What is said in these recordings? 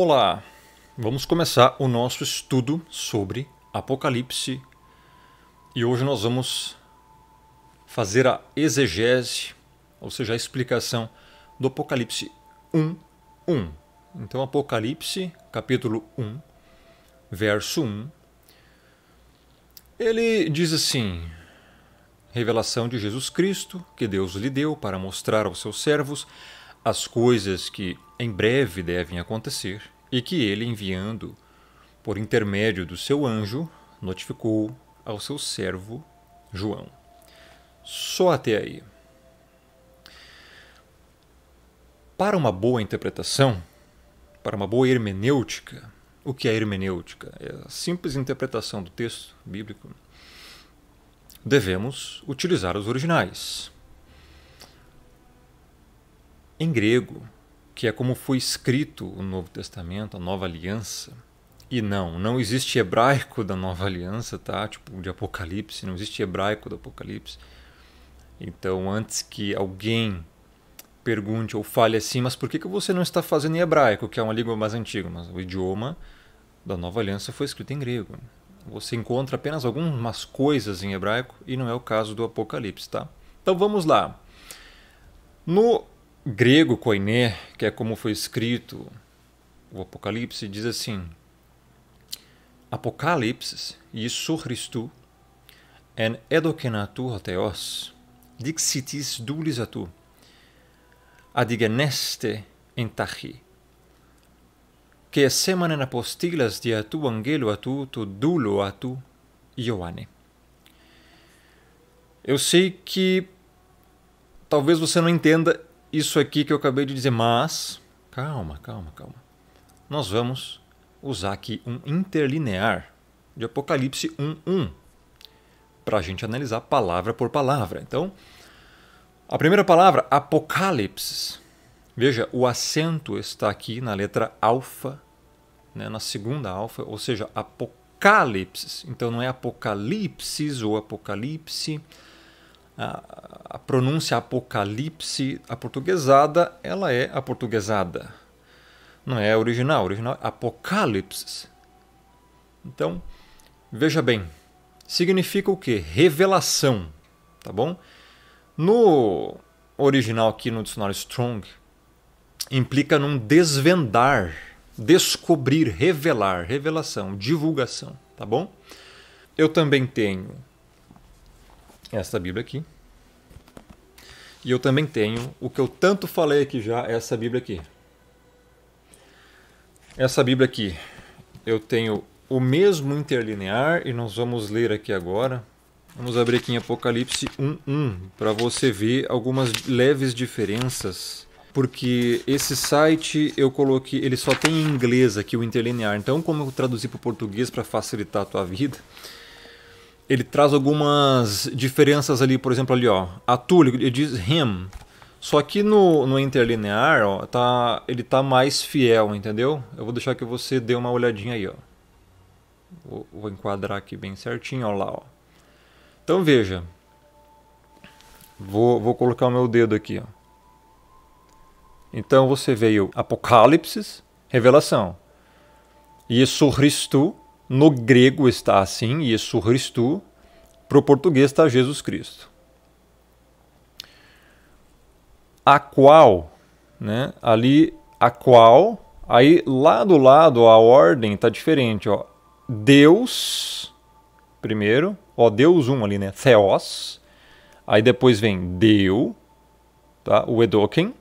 Olá! Vamos começar o nosso estudo sobre Apocalipse e hoje nós vamos fazer a exegese, ou seja, a explicação do Apocalipse 1:1. Então, Apocalipse, capítulo 1, verso 1, ele diz assim: Revelação de Jesus Cristo que Deus lhe deu para mostrar aos seus servos as coisas que em breve devem acontecer e que ele, enviando por intermédio do seu anjo, notificou ao seu servo João. Só até aí. Para uma boa interpretação, para uma boa hermenêutica, o que é hermenêutica? É a simples interpretação do texto bíblico. Devemos utilizar os originais. Em grego, que é como foi escrito o Novo Testamento, a Nova Aliança, e não, não existe hebraico da Nova Aliança, tá? Tipo, de Apocalipse, não existe hebraico do Apocalipse. Então, antes que alguém pergunte ou fale assim, mas por que, que você não está fazendo em hebraico, que é uma língua mais antiga? Mas o idioma da Nova Aliança foi escrito em grego. Você encontra apenas algumas coisas em hebraico e não é o caso do Apocalipse, tá? Então vamos lá. No grego koiné, que é como foi escrito o Apocalipse, diz assim: Apocalipsis Iesu Christu en edokenatu theos dixitis dulis atu adigeneste entachi que na apostilas de atu angelo atu tu dulo atu Ioane. Eu sei que talvez você não entenda isso aqui que eu acabei de dizer, mas calma, calma, calma. Nós vamos usar aqui um interlinear de Apocalipse 1.1 para a gente analisar palavra por palavra. Então, a primeira palavra, Apocalipse. Veja, o acento está aqui na letra alfa, né, na segunda alfa, ou seja, Apocalipse. Então, não é Apocalipses ou Apocalipse, a, pronúncia apocalipse aportuguesada, ela é aportuguesada. Não é original, original é apocalipse. Então, veja bem, significa o que? Revelação, tá bom? No original aqui no dicionário Strong, implica num desvendar, descobrir, revelar, revelação, divulgação, tá bom? Eu também tenho essa Bíblia aqui. E eu também tenho o que eu tanto falei aqui já, essa Bíblia aqui. Essa Bíblia aqui, eu tenho o mesmo interlinear e nós vamos ler aqui agora. Vamos abrir aqui em Apocalipse 1.1 para você ver algumas leves diferenças. Porque esse site eu coloquei, ele só tem em inglês aqui o interlinear. Então, como eu traduzi para o português para facilitar a tua vida, ele traz algumas diferenças ali, por exemplo, ali, ó. Atul, ele diz him. Só que no, no interlinear, ó, tá, ele tá mais fiel, entendeu? Eu vou deixar que você dê uma olhadinha aí, ó. Vou, vou enquadrar aqui bem certinho, ó lá, ó. Então veja. Vou, vou colocar o meu dedo aqui, ó. Então você veio Apocalipse, revelação. Jesus Cristo, no grego está assim, Yesu Christu, para o português está Jesus Cristo. A qual, né? Ali, a qual, aí lá do lado a ordem está diferente, ó. Deus, primeiro, ó, Deus um ali, né? Theos. Aí depois vem Deu, tá? O Edoken,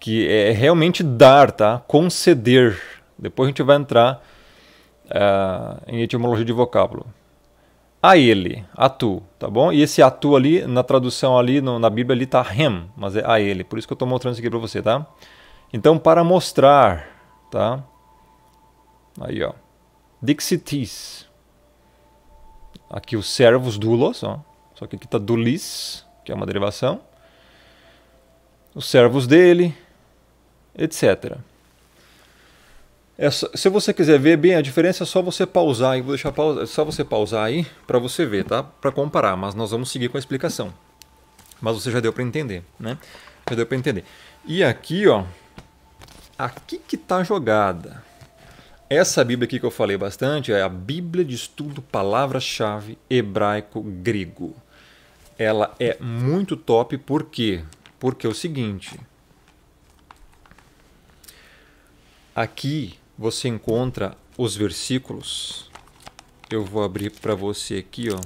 que é realmente dar, tá? Conceder. Depois a gente vai entrar uh, em etimologia de vocábulo. A ele, a tu, tá bom? E esse a tu ali, na tradução ali, no, na Bíblia ali tá rem, mas é a ele. Por isso que eu estou mostrando isso aqui para você, tá? Então, para mostrar, tá? Aí, ó. Dixitis. Aqui os servos dulos, ó. Só que aqui tá dulis, que é uma derivação. Os servos dele, etc. É se você quiser ver bem a diferença, é só você pausar aí. Vou deixar pausa, é só você pausar aí para você ver, tá? Para comparar, mas nós vamos seguir com a explicação. Mas você já deu para entender, né? Já deu para entender. E aqui, ó, aqui que tá jogada. Essa Bíblia aqui que eu falei bastante é a Bíblia de Estudo Palavra-Chave Hebraico-Grego. Ela é muito top, por quê? Porque é o seguinte. Aqui você encontra os versículos. Eu vou abrir para você aqui, ó.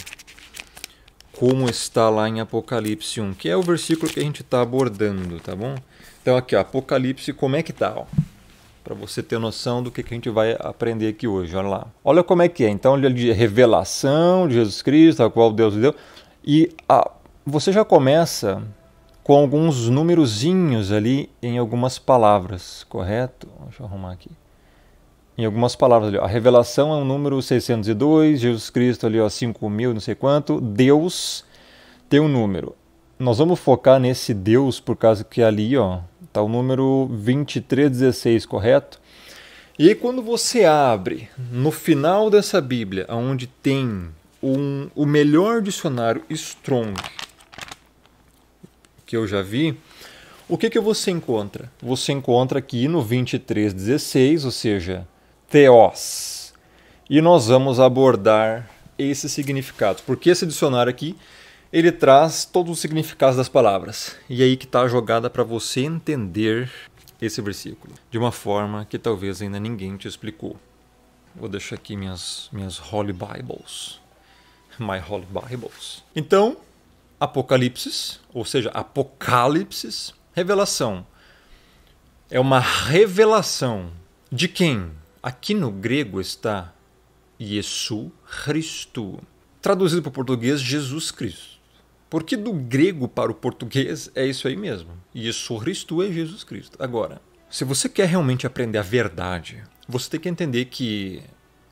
Como está lá em Apocalipse 1, que é o versículo que a gente está abordando, tá bom? Então aqui, ó, Apocalipse, como é que tá, Para você ter noção do que, que a gente vai aprender aqui hoje, olha lá. Olha como é que é, então, de revelação de Jesus Cristo, a qual Deus deu. E a, você já começa com alguns númerozinhos ali em algumas palavras, correto? Deixa eu arrumar aqui em algumas palavras ali, ó, a revelação é o número 602, Jesus Cristo ali, ó, 5000, não sei quanto, Deus tem um número. Nós vamos focar nesse Deus por causa que ali, ó, tá o número 2316, correto? E aí, quando você abre no final dessa Bíblia, onde tem um, o melhor dicionário Strong que eu já vi, o que, que você encontra? Você encontra aqui no 2316, ou seja, theos. E nós vamos abordar esses significados, porque esse dicionário aqui ele traz todos os significados das palavras. E aí que está a jogada para você entender esse versículo de uma forma que talvez ainda ninguém te explicou. Vou deixar aqui minhas, minhas Holy Bibles. My Holy Bibles. Então, Apocalipse, ou seja, Apocalipse, revelação. É uma revelação de quem? Aqui no grego está Yesu Christu, traduzido para o português Jesus Cristo. Porque do grego para o português é isso aí mesmo. Yesu Christu é Jesus Cristo. Agora, se você quer realmente aprender a verdade, você tem que entender que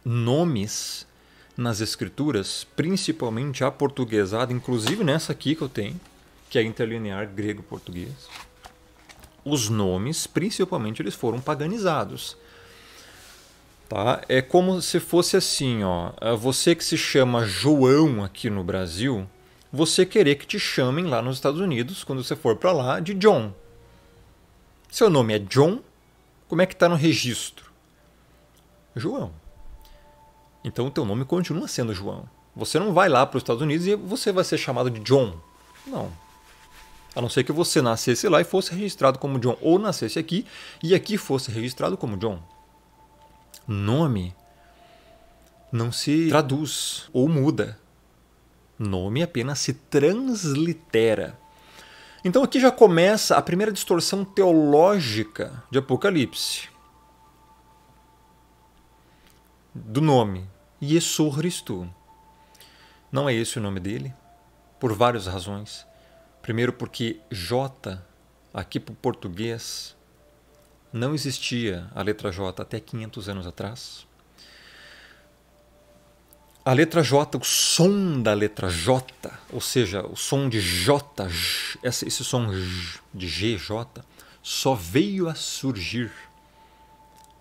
nomes nas escrituras, principalmente a portuguesada, inclusive nessa aqui que eu tenho, que é interlinear grego-português, os nomes, principalmente, eles foram paganizados. Tá? É como se fosse assim, ó, é você que se chama João aqui no Brasil, você querer que te chamem lá nos Estados Unidos, quando você for para lá, de John. Seu nome é John, como é que está no registro? João. Então o teu nome continua sendo João. Você não vai lá para os Estados Unidos e você vai ser chamado de John. Não. A não ser que você nascesse lá e fosse registrado como John, ou nascesse aqui e aqui fosse registrado como John. Nome não se traduz ou muda. Nome apenas se translitera. Então aqui já começa a primeira distorção teológica de Apocalipse. Do nome, Jesus Cristo. Não é esse o nome dele, por várias razões. Primeiro, porque J, aqui para o português, não existia a letra J até 500 anos atrás. A letra J, o som da letra J, ou seja, o som de J, esse som de G, J, só veio a surgir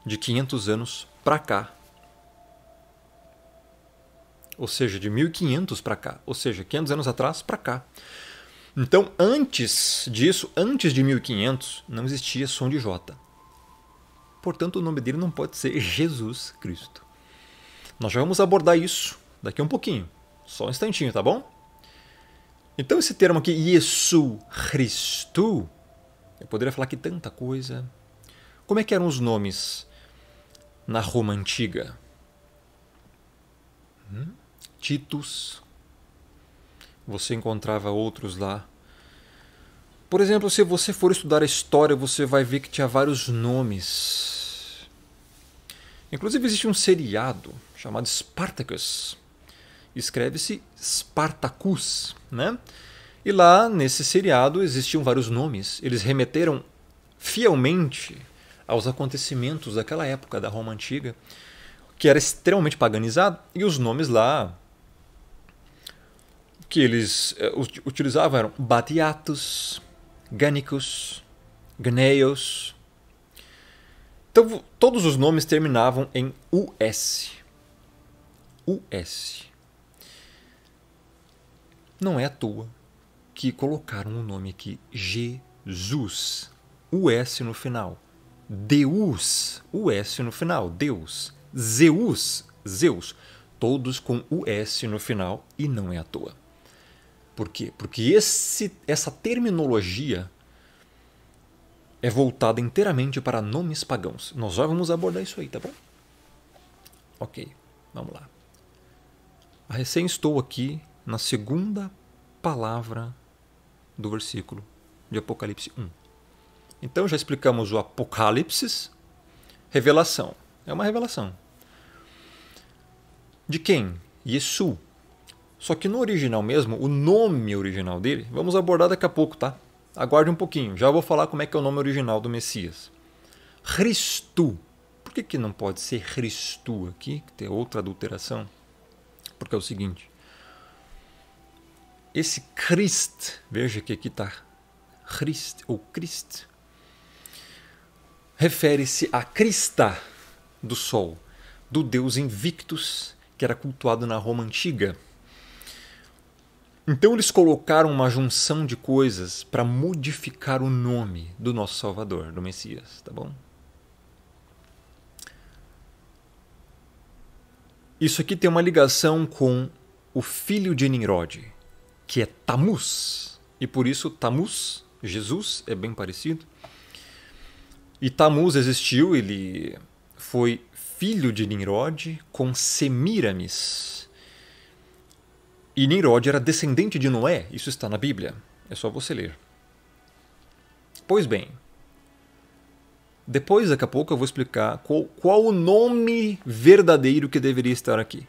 de 500 anos para cá. Ou seja, de 1500 para cá, ou seja, 500 anos atrás para cá. Então, antes disso, antes de 1500, não existia som de J portanto, o nome dele não pode ser Jesus Cristo. Nós já vamos abordar isso daqui a um pouquinho, só um instantinho, tá bom? Então, esse termo aqui, Jesus Cristo, eu poderia falar que tanta coisa. Como é que eram os nomes na Roma antiga? Hum? Titus. Você encontrava outros lá. Por exemplo, se você for estudar a história, você vai ver que tinha vários nomes Inclusive existe um seriado chamado Spartacus. Escreve-se Spartacus, né? E lá nesse seriado existiam vários nomes. Eles remeteram fielmente aos acontecimentos daquela época da Roma antiga, que era extremamente paganizado, e os nomes lá que eles eh, utilizavam eram Batiatus, Gânicos, Gneios, então, todos os nomes terminavam em US. US. Não é à toa que colocaram o um nome aqui Jesus. US no final. Deus. US no final. Deus. Zeus. Zeus. Todos com US no final e não é à toa. Por quê? Porque esse, essa terminologia é voltada inteiramente para nomes pagãos. Nós já vamos abordar isso aí, tá bom? Ok, vamos lá. Recém estou aqui na segunda palavra do versículo de Apocalipse 1. Então já explicamos o Apocalipse, revelação. É uma revelação. De quem? Yesu. Só que no original mesmo, o nome original dele, vamos abordar daqui a pouco, tá? Aguarde um pouquinho, já vou falar como é que é o nome original do Messias. Cristo. Por que, que não pode ser Cristo aqui? Que tem outra adulteração? Porque é o seguinte. Esse Christ, veja que aqui está Christ ou Christ, refere-se a Crista do Sol, do deus Invictus, que era cultuado na Roma Antiga. Então eles colocaram uma junção de coisas para modificar o nome do nosso Salvador, do Messias, tá bom? Isso aqui tem uma ligação com o filho de Nimrod, que é Tamuz, e por isso Tamuz, Jesus, é bem parecido. E Tamuz existiu, ele foi filho de Nimrod com Semiramis, e Nimrod era descendente de Noé, isso está na Bíblia, é só você ler. Pois bem, depois, daqui a pouco, eu vou explicar qual, qual o nome verdadeiro que deveria estar aqui,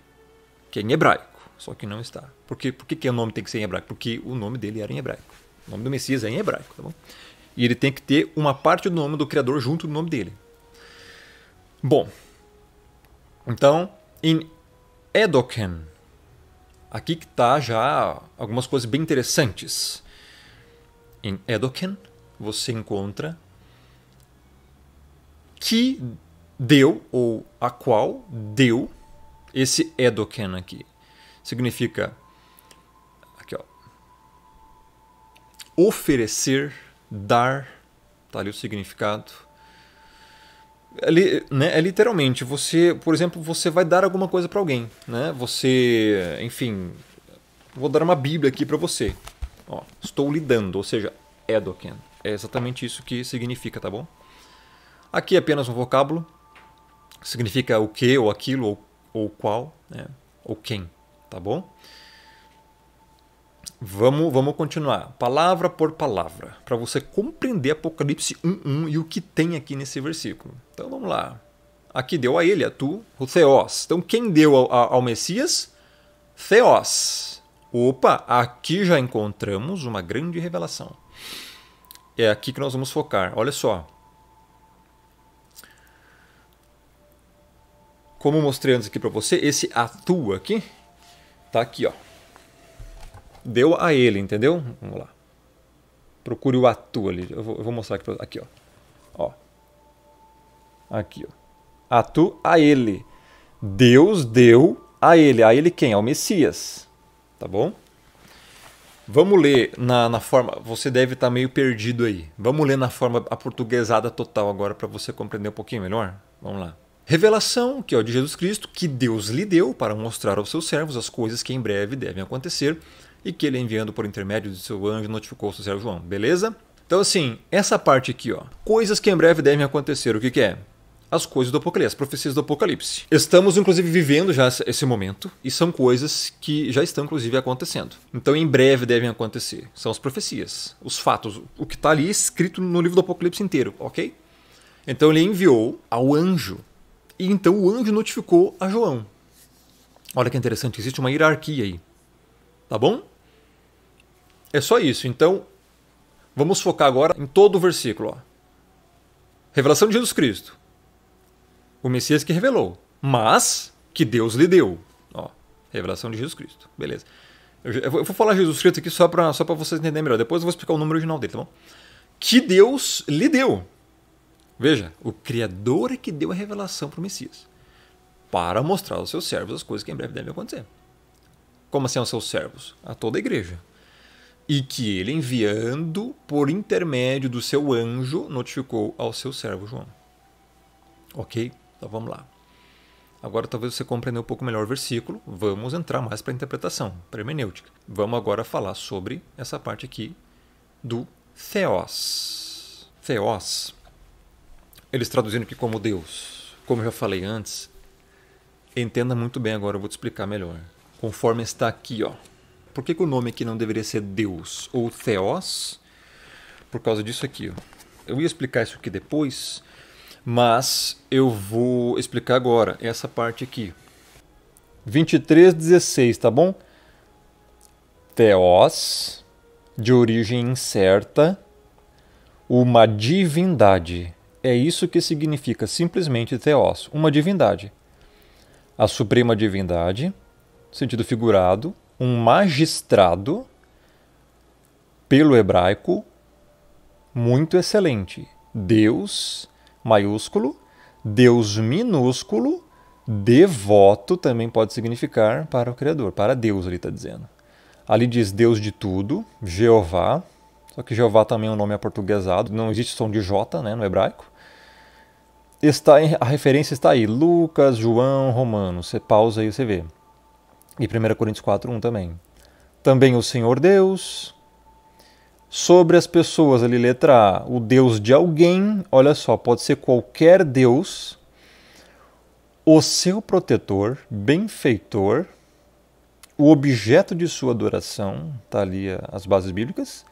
que é em hebraico, só que não está. Por, quê? Por que, que o nome tem que ser em hebraico? Porque o nome dele era em hebraico. O nome do Messias é em hebraico, tá bom? E ele tem que ter uma parte do nome do Criador junto do nome dele. Bom, então, em Edoken, Aqui que tá já algumas coisas bem interessantes. Em Edoken você encontra que deu ou a qual deu esse Edoken aqui. Significa aqui ó. Oferecer, dar, tá ali o significado né, é literalmente você, por exemplo, você vai dar alguma coisa para alguém, né? Você, enfim, vou dar uma Bíblia aqui para você. Ó, estou lidando, ou seja, edoken. É, é exatamente isso que significa, tá bom? Aqui é apenas um vocábulo. Significa o que ou aquilo ou, ou qual, né? Ou quem, tá bom? Vamos, vamos continuar, palavra por palavra, para você compreender Apocalipse 1.1 e o que tem aqui nesse versículo. Então vamos lá. Aqui deu a ele, a tu, o Theos. Então quem deu ao, ao Messias? Theos. Opa, aqui já encontramos uma grande revelação. É aqui que nós vamos focar. Olha só. Como mostrei antes aqui para você, esse atua aqui, tá aqui, ó deu a ele, entendeu? Vamos lá. Procure o atu ali. Eu vou, eu vou mostrar aqui. Pra... Aqui, ó. ó. Aqui, ó. Atu a ele. Deus deu a ele. A ele quem? Ao Messias. Tá bom? Vamos ler na, na forma. Você deve estar tá meio perdido aí. Vamos ler na forma aportuguesada total agora para você compreender um pouquinho melhor? Vamos lá. Revelação, que é o de Jesus Cristo, que Deus lhe deu para mostrar aos seus servos as coisas que em breve devem acontecer, e que ele, enviando por intermédio de seu anjo, notificou o sucesso João, beleza? Então, assim, essa parte aqui, ó. Coisas que em breve devem acontecer. O que, que é? As coisas do Apocalipse, as profecias do Apocalipse. Estamos, inclusive, vivendo já esse momento e são coisas que já estão, inclusive, acontecendo. Então, em breve devem acontecer. São as profecias, os fatos, o que está ali escrito no livro do Apocalipse inteiro, ok? Então, ele enviou ao anjo e então o anjo notificou a João. Olha que interessante, existe uma hierarquia aí. Tá bom? É só isso. Então, vamos focar agora em todo o versículo. Ó. Revelação de Jesus Cristo. O Messias que revelou, mas que Deus lhe deu. Ó, revelação de Jesus Cristo. Beleza. Eu, vou falar Jesus Cristo aqui só para só vocês entenderem melhor. Depois eu vou explicar o número original dele, tá bom? Que Deus lhe deu. Veja, o Criador é que deu a revelação para o Messias. Para mostrar aos seus servos as coisas que em breve devem acontecer. Como assim aos seus servos? A toda a igreja e que ele, enviando por intermédio do seu anjo, notificou ao seu servo João. Ok? Então vamos lá. Agora talvez você compreenda um pouco melhor o versículo. Vamos entrar mais para a interpretação, para a hermenêutica. Vamos agora falar sobre essa parte aqui do Theos. Theos. Eles traduzindo aqui como Deus. Como eu já falei antes, entenda muito bem agora, eu vou te explicar melhor. Conforme está aqui, ó. Por que, que o nome aqui não deveria ser Deus ou Theos? Por causa disso aqui. Ó. Eu ia explicar isso aqui depois, mas eu vou explicar agora essa parte aqui. 23,16, tá bom? Theos, de origem incerta, uma divindade. É isso que significa simplesmente Theos, uma divindade. A suprema divindade, sentido figurado, um magistrado pelo hebraico muito excelente. Deus maiúsculo, Deus minúsculo, devoto também pode significar para o Criador, para Deus, ele está dizendo. Ali diz Deus de tudo, Jeová, só que Jeová também é um nome aportuguesado, não existe som de J né, no hebraico. Está, a referência está aí, Lucas, João, Romano, você pausa aí e você vê. E 1 Coríntios 4, 1 também. Também o Senhor Deus. Sobre as pessoas ali, letra A, o Deus de alguém, olha só, pode ser qualquer Deus, o seu protetor, benfeitor, o objeto de sua adoração, está ali as bases bíblicas.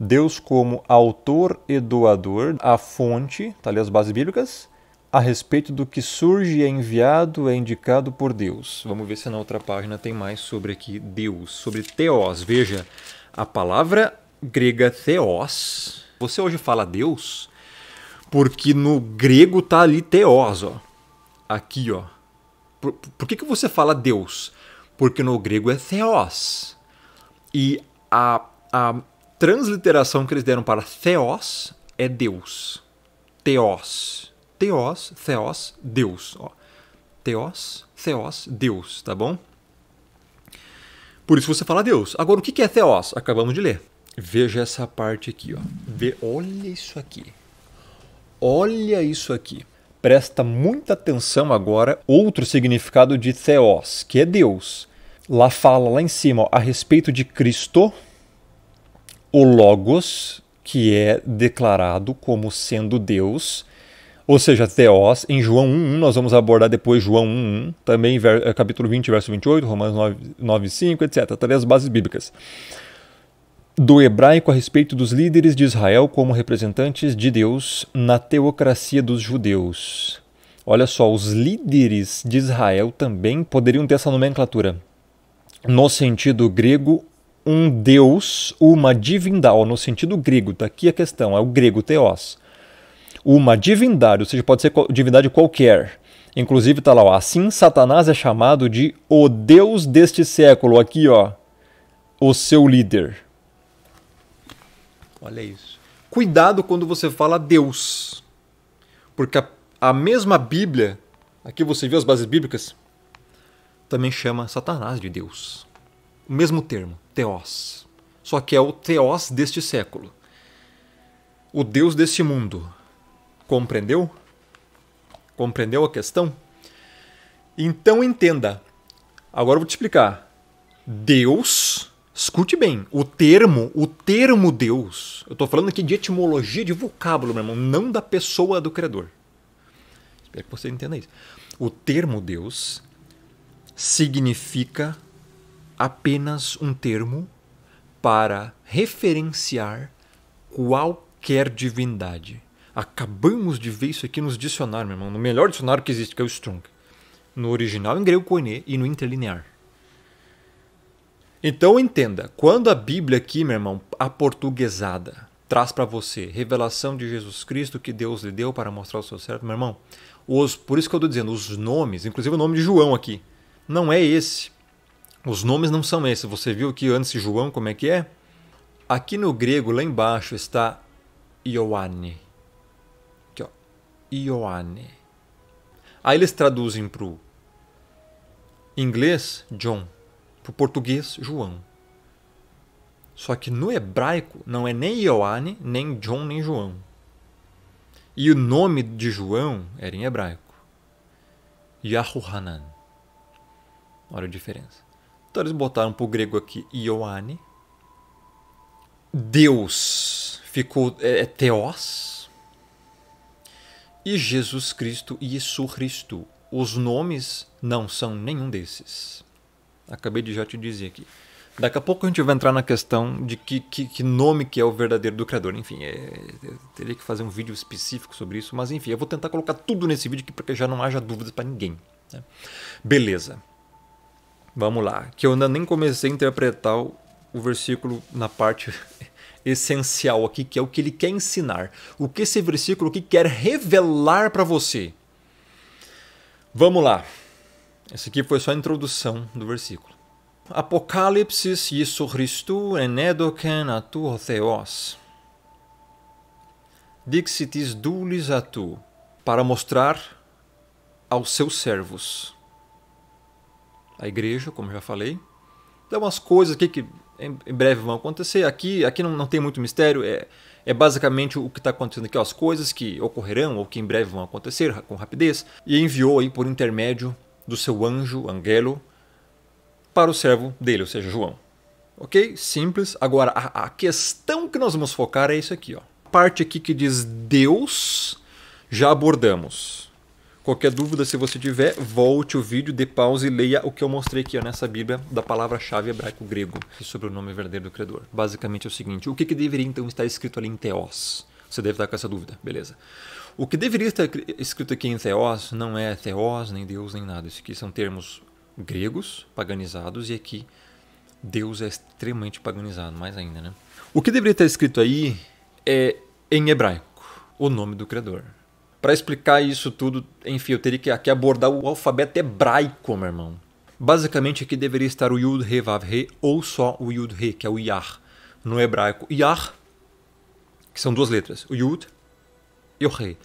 Deus como autor e doador, a fonte, está ali as bases bíblicas a respeito do que surge, é enviado, é indicado por Deus. Vamos ver se na outra página tem mais sobre aqui Deus, sobre Theos. Veja, a palavra grega Theos. Você hoje fala Deus porque no grego tá ali Theos, ó. Aqui, ó. Por, por que, que você fala Deus? Porque no grego é Theos. E a, a transliteração que eles deram para Theos é Deus. Theos Theos, Theos, Deus. Ó. Theos, Theos, Deus, tá bom? Por isso você fala Deus. Agora, o que é Theos? Acabamos de ler. Veja essa parte aqui, ó. Ve olha isso aqui. Olha isso aqui. Presta muita atenção agora outro significado de Theos, que é Deus. Lá fala lá em cima ó, a respeito de Cristo, o Logos, que é declarado como sendo Deus ou seja, Theos, em João 1 nós vamos abordar depois João 1 também ver, eh, capítulo 20, verso 28, Romanos 5, etc. Estarei as bases bíblicas. Do hebraico a respeito dos líderes de Israel como representantes de Deus na teocracia dos judeus. Olha só, os líderes de Israel também poderiam ter essa nomenclatura. No sentido grego, um deus, uma divindade, no sentido grego, tá aqui a questão, é o grego teos uma divindade, ou seja, pode ser divindade qualquer. Inclusive está lá, ó, assim Satanás é chamado de o Deus deste século, aqui ó, o seu líder. Olha isso. Cuidado quando você fala Deus, porque a, a mesma Bíblia, aqui você viu as bases bíblicas, também chama Satanás de Deus. O mesmo termo, Theos. Só que é o Theos deste século. O Deus deste mundo Compreendeu? Compreendeu a questão? Então entenda. Agora eu vou te explicar. Deus, escute bem, o termo, o termo Deus. Eu estou falando aqui de etimologia de vocábulo, meu irmão, não da pessoa do criador. Espero que você entenda isso. O termo Deus significa apenas um termo para referenciar qualquer divindade. Acabamos de ver isso aqui nos dicionários, meu irmão. No melhor dicionário que existe, que é o Strong. No original em grego koine e no interlinear. Então entenda, quando a Bíblia aqui, meu irmão, a portuguesada, traz para você revelação de Jesus Cristo que Deus lhe deu para mostrar o seu certo, meu irmão, os, por isso que eu estou dizendo, os nomes, inclusive o nome de João aqui, não é esse. Os nomes não são esses. Você viu aqui antes João como é que é? Aqui no grego, lá embaixo, está Ioane. Ioane. Aí eles traduzem para o inglês John, para o português João. Só que no hebraico não é nem Ioane, nem John, nem João. E o nome de João era em hebraico. Yahuhanan. Olha a diferença. Então eles botaram para o grego aqui Ioane. Deus ficou é, é e Jesus Cristo e Yesu Cristo. Os nomes não são nenhum desses. Acabei de já te dizer aqui. Daqui a pouco a gente vai entrar na questão de que, que, que nome que é o verdadeiro do Criador. Enfim, é, é teria que fazer um vídeo específico sobre isso, mas enfim, eu vou tentar colocar tudo nesse vídeo aqui para que já não haja dúvidas para ninguém. Né? Beleza. Vamos lá. Que eu ainda nem comecei a interpretar o, o versículo na parte essencial aqui, que é o que ele quer ensinar, o que esse versículo aqui quer revelar para você. Vamos lá. Esse aqui foi só a introdução do versículo. Apocalipsis Jesu Cristo en edoken o theos. Dixitis dulis atu, para mostrar aos seus servos. A igreja, como já falei, tem então, umas coisas aqui que em, em breve vão acontecer. Aqui, aqui não, não tem muito mistério, é, é basicamente o que está acontecendo aqui, ó, as coisas que ocorrerão ou que em breve vão acontecer com rapidez, e enviou aí por intermédio do seu anjo, Angelo, para o servo dele, ou seja, João. Ok? Simples. Agora, a, a questão que nós vamos focar é isso aqui. Ó. A parte aqui que diz Deus, já abordamos. Qualquer dúvida, se você tiver, volte o vídeo, dê pausa e leia o que eu mostrei aqui ó, nessa Bíblia da palavra-chave hebraico-grego sobre o nome verdadeiro do Criador. Basicamente é o seguinte: o que, que deveria então estar escrito ali em Teós? Você deve estar com essa dúvida, beleza. O que deveria estar escrito aqui em Teós não é Teós, nem Deus, nem nada. Isso aqui são termos gregos, paganizados, e aqui Deus é extremamente paganizado, mais ainda, né? O que deveria estar escrito aí é em hebraico, o nome do Criador. Para explicar isso tudo, enfim, eu teria que aqui abordar o alfabeto hebraico, meu irmão. Basicamente aqui deveria estar o Yud He Vav He ou só o Yud He, que é o Yar, no hebraico. Yar, que são duas letras, o Yud e o He.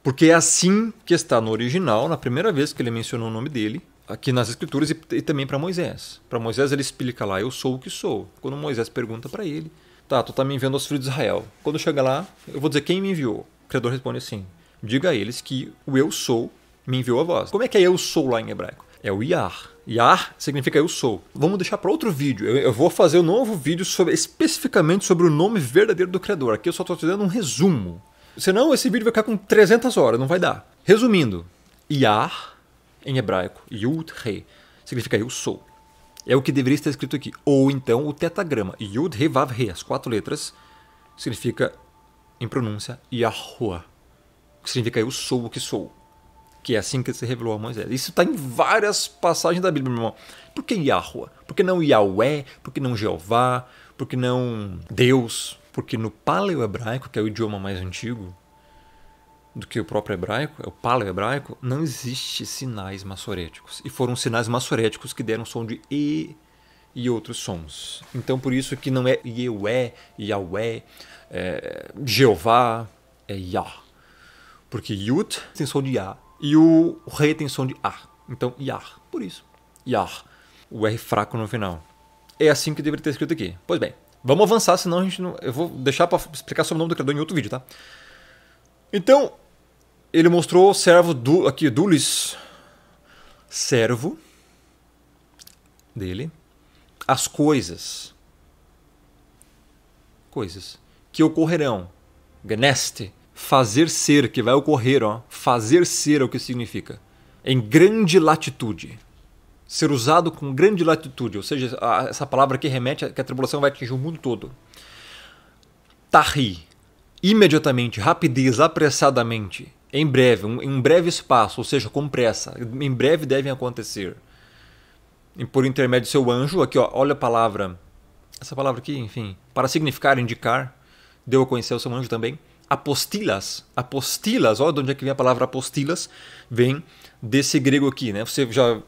Porque é assim que está no original, na primeira vez que ele mencionou o nome dele, aqui nas escrituras e, e também para Moisés. Para Moisés ele explica lá, eu sou o que sou. Quando Moisés pergunta para ele, tá, tu tá me enviando aos filhos de Israel. Quando chega lá, eu vou dizer quem me enviou. O criador responde assim: diga a eles que o eu sou me enviou a voz. Como é que é eu sou lá em hebraico? É o Yar. Yar significa eu sou. Vamos deixar para outro vídeo. Eu, eu, vou fazer um novo vídeo sobre, especificamente sobre o nome verdadeiro do Criador. Aqui eu só estou te dando um resumo. Senão esse vídeo vai ficar com 300 horas, não vai dar. Resumindo, Yar em hebraico, Yud He, significa eu sou. É o que deveria estar escrito aqui. Ou então o tetagrama, Yud He Vav He, as quatro letras, significa em pronúncia Yahua, que significa eu sou o que sou, que é assim que se revelou a Moisés. Isso está em várias passagens da Bíblia, meu irmão. Por que Yahua? Por que não Yahweh? Por que não Jeová? Por que não Deus? Porque no paleo-hebraico, que é o idioma mais antigo do que o próprio hebraico, é o paleo-hebraico, não existe sinais maçoréticos. E foram sinais maçoréticos que deram som de E e outros sons. Então por isso que não é Yehue, Yahweh, é, Jeová, é Yah. Porque Yud tem som de Yah e o rei tem som de A. Então, Yah, por isso. Yah, o R fraco no final. É assim que deveria ter escrito aqui. Pois bem, vamos avançar, senão a gente não... Eu vou deixar para explicar sobre o nome do criador em outro vídeo, tá? Então, ele mostrou o servo do, aqui, Dulis, servo dele, as coisas. Coisas que ocorrerão. Gneste, fazer ser, que vai ocorrer, ó. Fazer ser é o que significa. Em grande latitude. Ser usado com grande latitude, ou seja, a, essa palavra que remete a que a tribulação vai atingir o mundo todo. Tarri, imediatamente, rapidez, apressadamente, em breve, um, em um breve espaço, ou seja, com pressa, em breve devem acontecer. E por intermédio do seu anjo, aqui ó, olha a palavra, essa palavra aqui, enfim, para significar, indicar, deu a conhecer o seu anjo também. Apostilas, apostilas, olha de onde é que vem a palavra apostilas, vem desse grego aqui, né? Você já,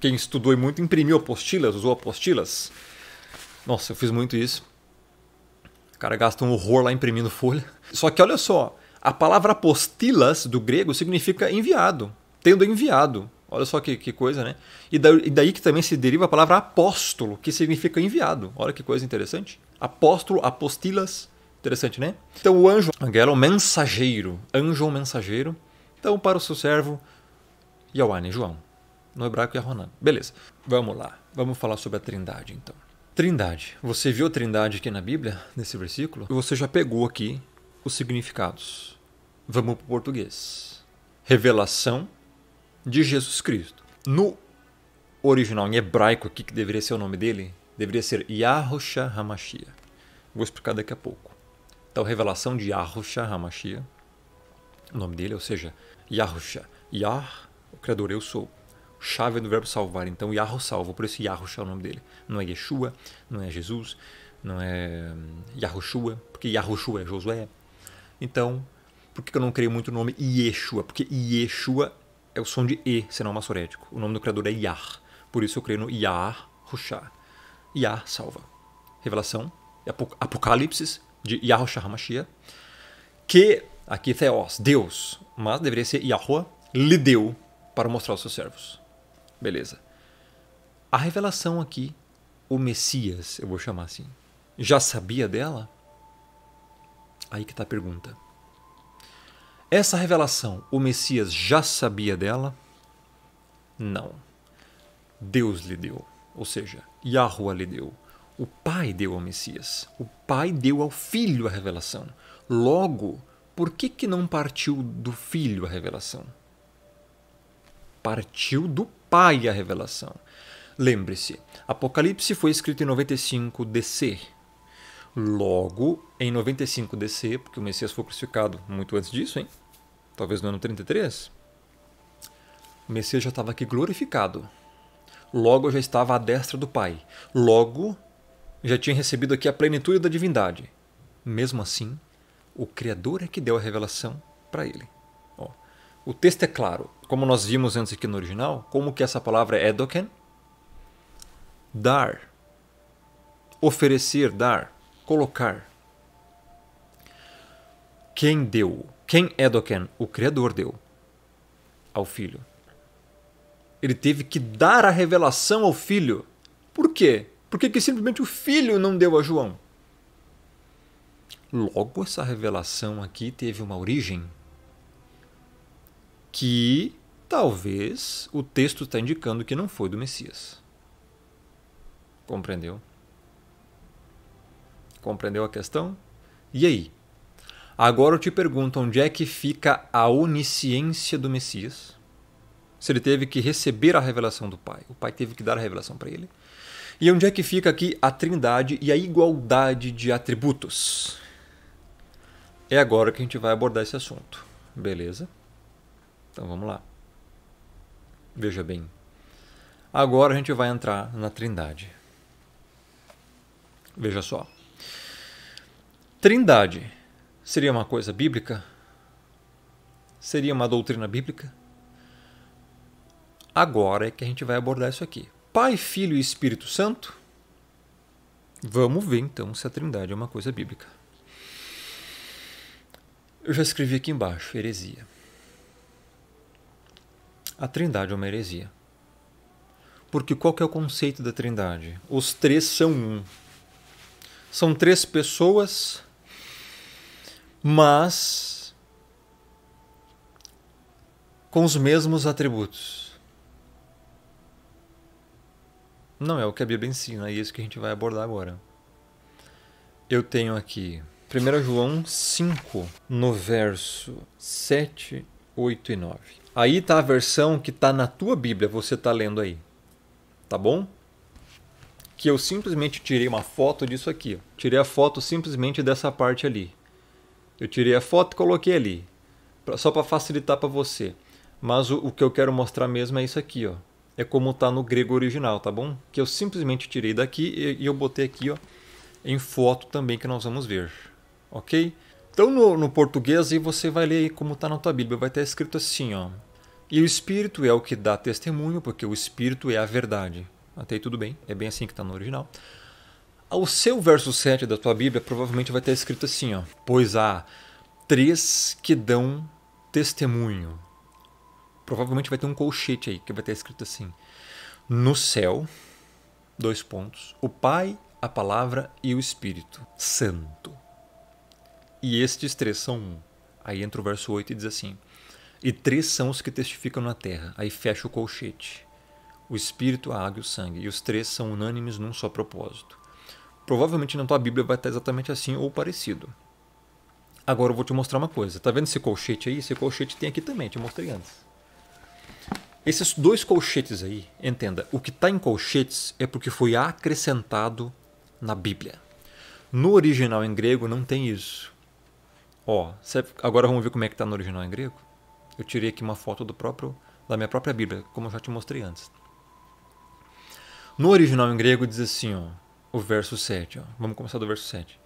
quem estudou e muito, imprimiu apostilas, usou apostilas. Nossa, eu fiz muito isso. O cara gasta um horror lá imprimindo folha. Só que olha só, a palavra apostilas do grego significa enviado, tendo enviado. Olha só que, que coisa, né? E, da, e daí que também se deriva a palavra apóstolo, que significa enviado. Olha que coisa interessante. Apóstolo, apostilas. Interessante, né? Então o anjo Angelo, mensageiro, anjo ou mensageiro, então para o seu servo Yawane, João. No hebraico é Ronan. Beleza, vamos lá. Vamos falar sobre a trindade então. Trindade. Você viu a trindade aqui na Bíblia, nesse versículo? E você já pegou aqui os significados. Vamos para o português. Revelação de Jesus Cristo. No original, em hebraico aqui, que deveria ser o nome dele, deveria ser Yahusha HaMashiach. Vou explicar daqui a pouco. Então, revelação de Yahusha Hamashiach, o nome dele, ou seja, Yahusha. Yah, o Criador, eu sou. Chave é do verbo salvar, então Yahusha salvo, por isso Yahusha é o nome dele. Não é Yeshua, não é Jesus, não é hum, Yahushua, porque Yahushua é Josué. Então, por que eu não criei muito o nome Yeshua? Porque Yeshua é o som de E, senão maçorético. O nome do Criador é Yah, por isso eu criei no Yahusha. Yah salva. Revelação, Apocalipse, de Yahushua HaMashiach, que aqui Theos, Deus, mas deveria ser Yahweh, lhe deu para mostrar aos seus servos. Beleza. A revelação aqui, o Messias, eu vou chamar assim, já sabia dela? Aí que está a pergunta. Essa revelação, o Messias já sabia dela? Não. Deus lhe deu, ou seja, Yahweh lhe deu. O Pai deu ao Messias, o Pai deu ao Filho a revelação. Logo, por que, que não partiu do Filho a revelação? Partiu do Pai a revelação. Lembre-se, Apocalipse foi escrito em 95 DC. Logo, em 95 DC, porque o Messias foi crucificado muito antes disso, hein? Talvez no ano 33. O Messias já estava aqui glorificado. Logo, já estava à destra do Pai. Logo, já tinha recebido aqui a plenitude da divindade. Mesmo assim, o Criador é que deu a revelação para ele. Ó, o texto é claro, como nós vimos antes aqui no original, como que essa palavra é edoken, dar, oferecer, dar, colocar. Quem deu? Quem edoken? O Criador deu ao filho. Ele teve que dar a revelação ao filho. Por quê? Por que, que simplesmente o filho não deu a João? Logo, essa revelação aqui teve uma origem que talvez o texto está indicando que não foi do Messias. Compreendeu? Compreendeu a questão? E aí? Agora eu te pergunto onde é que fica a onisciência do Messias? Se ele teve que receber a revelação do Pai, o Pai teve que dar a revelação para ele. E onde é que fica aqui a trindade e a igualdade de atributos? É agora que a gente vai abordar esse assunto, beleza? Então vamos lá. Veja bem. Agora a gente vai entrar na trindade. Veja só. Trindade seria uma coisa bíblica? Seria uma doutrina bíblica? Agora é que a gente vai abordar isso aqui. Pai, Filho e Espírito Santo? Vamos ver então se a Trindade é uma coisa bíblica. Eu já escrevi aqui embaixo: heresia. A Trindade é uma heresia. Porque qual é o conceito da Trindade? Os três são um. São três pessoas, mas com os mesmos atributos. Não é o que a Bíblia ensina, é isso que a gente vai abordar agora. Eu tenho aqui 1 João 5, no verso 7, 8 e 9. Aí está a versão que está na tua Bíblia, você está lendo aí. Tá bom? Que eu simplesmente tirei uma foto disso aqui. Tirei a foto simplesmente dessa parte ali. Eu tirei a foto e coloquei ali. Só para facilitar para você. Mas o, o que eu quero mostrar mesmo é isso aqui, ó é como está no grego original, tá bom? Que eu simplesmente tirei daqui e, eu botei aqui ó, em foto também que nós vamos ver, ok? Então no, no português aí você vai ler como está na tua Bíblia, vai estar tá escrito assim ó. E o Espírito é o que dá testemunho, porque o Espírito é a verdade. Até aí tudo bem, é bem assim que está no original. O seu verso 7 da tua Bíblia provavelmente vai estar tá escrito assim ó. Pois há três que dão testemunho provavelmente vai ter um colchete aí que vai ter escrito assim: No céu, dois pontos, o Pai, a palavra e o Espírito Santo. E estes três são um. Aí entra o verso 8 e diz assim: E três são os que testificam na terra. Aí fecha o colchete. O espírito, a água e o sangue. E os três são unânimes num só propósito. Provavelmente na tua Bíblia vai estar exatamente assim ou parecido. Agora eu vou te mostrar uma coisa. Tá vendo esse colchete aí? Esse colchete tem aqui também, te mostrei antes. Esses dois colchetes aí, entenda, o que está em colchetes é porque foi acrescentado na Bíblia. No original em grego não tem isso. Ó, agora vamos ver como é que está no original em grego. Eu tirei aqui uma foto do próprio da minha própria Bíblia, como eu já te mostrei antes. No original em grego diz assim, ó, o verso 7, ó. Vamos começar do verso 7.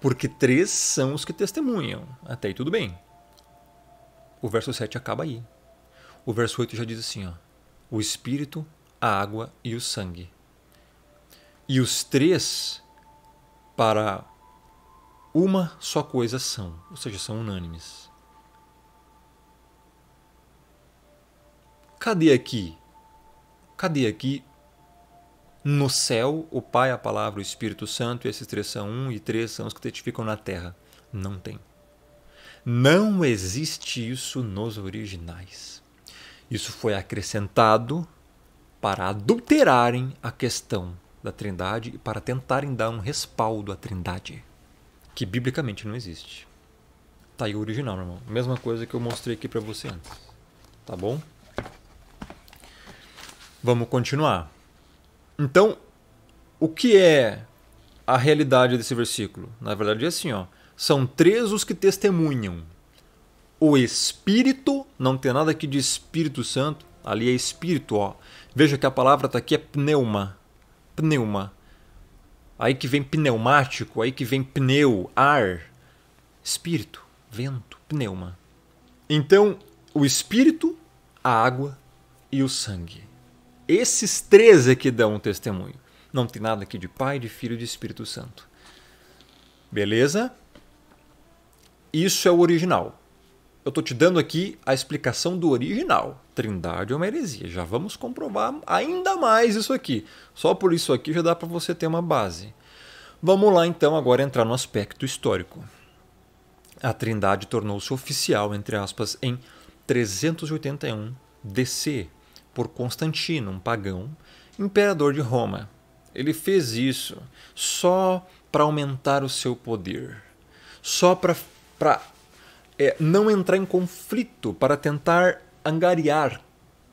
Porque três são os que testemunham. Até aí tudo bem. O verso 7 acaba aí. O verso 8 já diz assim: ó, o espírito, a água e o sangue. E os três para uma só coisa são, ou seja, são unânimes. Cadê aqui? Cadê aqui? No céu, o Pai, a Palavra, o Espírito Santo, e esses três são um, e três são os que testificam na terra. Não tem. Não existe isso nos originais. Isso foi acrescentado para adulterarem a questão da Trindade e para tentarem dar um respaldo à Trindade, que biblicamente não existe. Tá aí o original, meu irmão. Mesma coisa que eu mostrei aqui para você antes. Tá bom? Vamos continuar. Então, o que é a realidade desse versículo? Na verdade é assim, ó. São três os que testemunham: o Espírito, não tem nada aqui de Espírito Santo, ali é Espírito, ó. Veja que a palavra está aqui é pneuma, pneuma. Aí que vem pneumático, aí que vem pneu, ar, espírito, vento, pneuma. Então, o espírito, a água e o sangue. Esses três é que dão um testemunho. Não tem nada aqui de Pai, de Filho e de Espírito Santo. Beleza? Isso é o original eu estou te dando aqui a explicação do original. Trindade é uma heresia. Já vamos comprovar ainda mais isso aqui. Só por isso aqui já dá para você ter uma base. Vamos lá então agora entrar no aspecto histórico. A Trindade tornou-se oficial, entre aspas, em 381 DC, por Constantino, um pagão, imperador de Roma. Ele fez isso só para aumentar o seu poder, só para é, não entrar em conflito para tentar angariar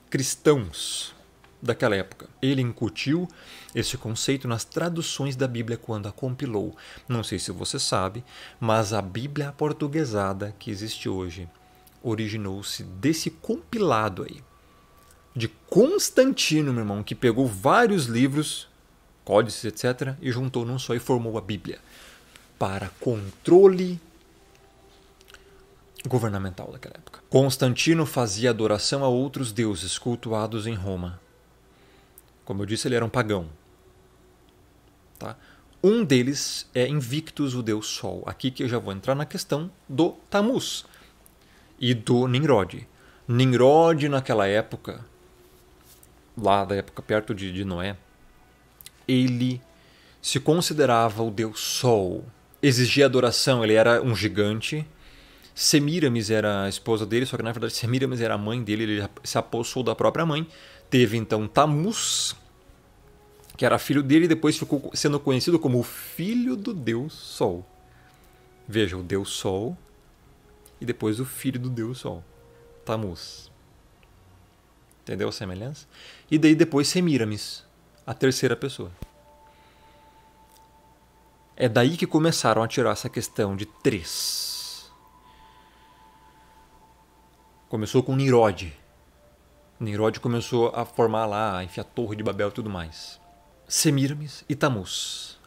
cristãos daquela época. Ele incutiu esse conceito nas traduções da Bíblia quando a compilou. Não sei se você sabe, mas a Bíblia portuguesada que existe hoje originou-se desse compilado aí de Constantino, meu irmão, que pegou vários livros, códices, etc, e juntou num só e formou a Bíblia para controle governamental daquela época. Constantino fazia adoração a outros deuses cultuados em Roma. Como eu disse, ele era um pagão. Tá? Um deles é Invictus, o deus Sol. Aqui que eu já vou entrar na questão do Tammuz e do Nimrod. Nimrod, naquela época, lá da época perto de, de Noé, ele se considerava o deus Sol. Exigia adoração, ele era um gigante Semiramis era a esposa dele, só que na verdade Semiramis era a mãe dele, ele se apossou da própria mãe. Teve então Tamus, que era filho dele, e depois ficou sendo conhecido como o filho do Deus Sol. Veja, o Deus Sol e depois o filho do Deus Sol, Tamus. Entendeu a semelhança? E daí depois Semiramis, a terceira pessoa. É daí que começaram a tirar essa questão de três Começou com Nirod. Nirod começou a formar lá, enfiar a Torre de Babel e tudo mais. Semiramis e Tamus.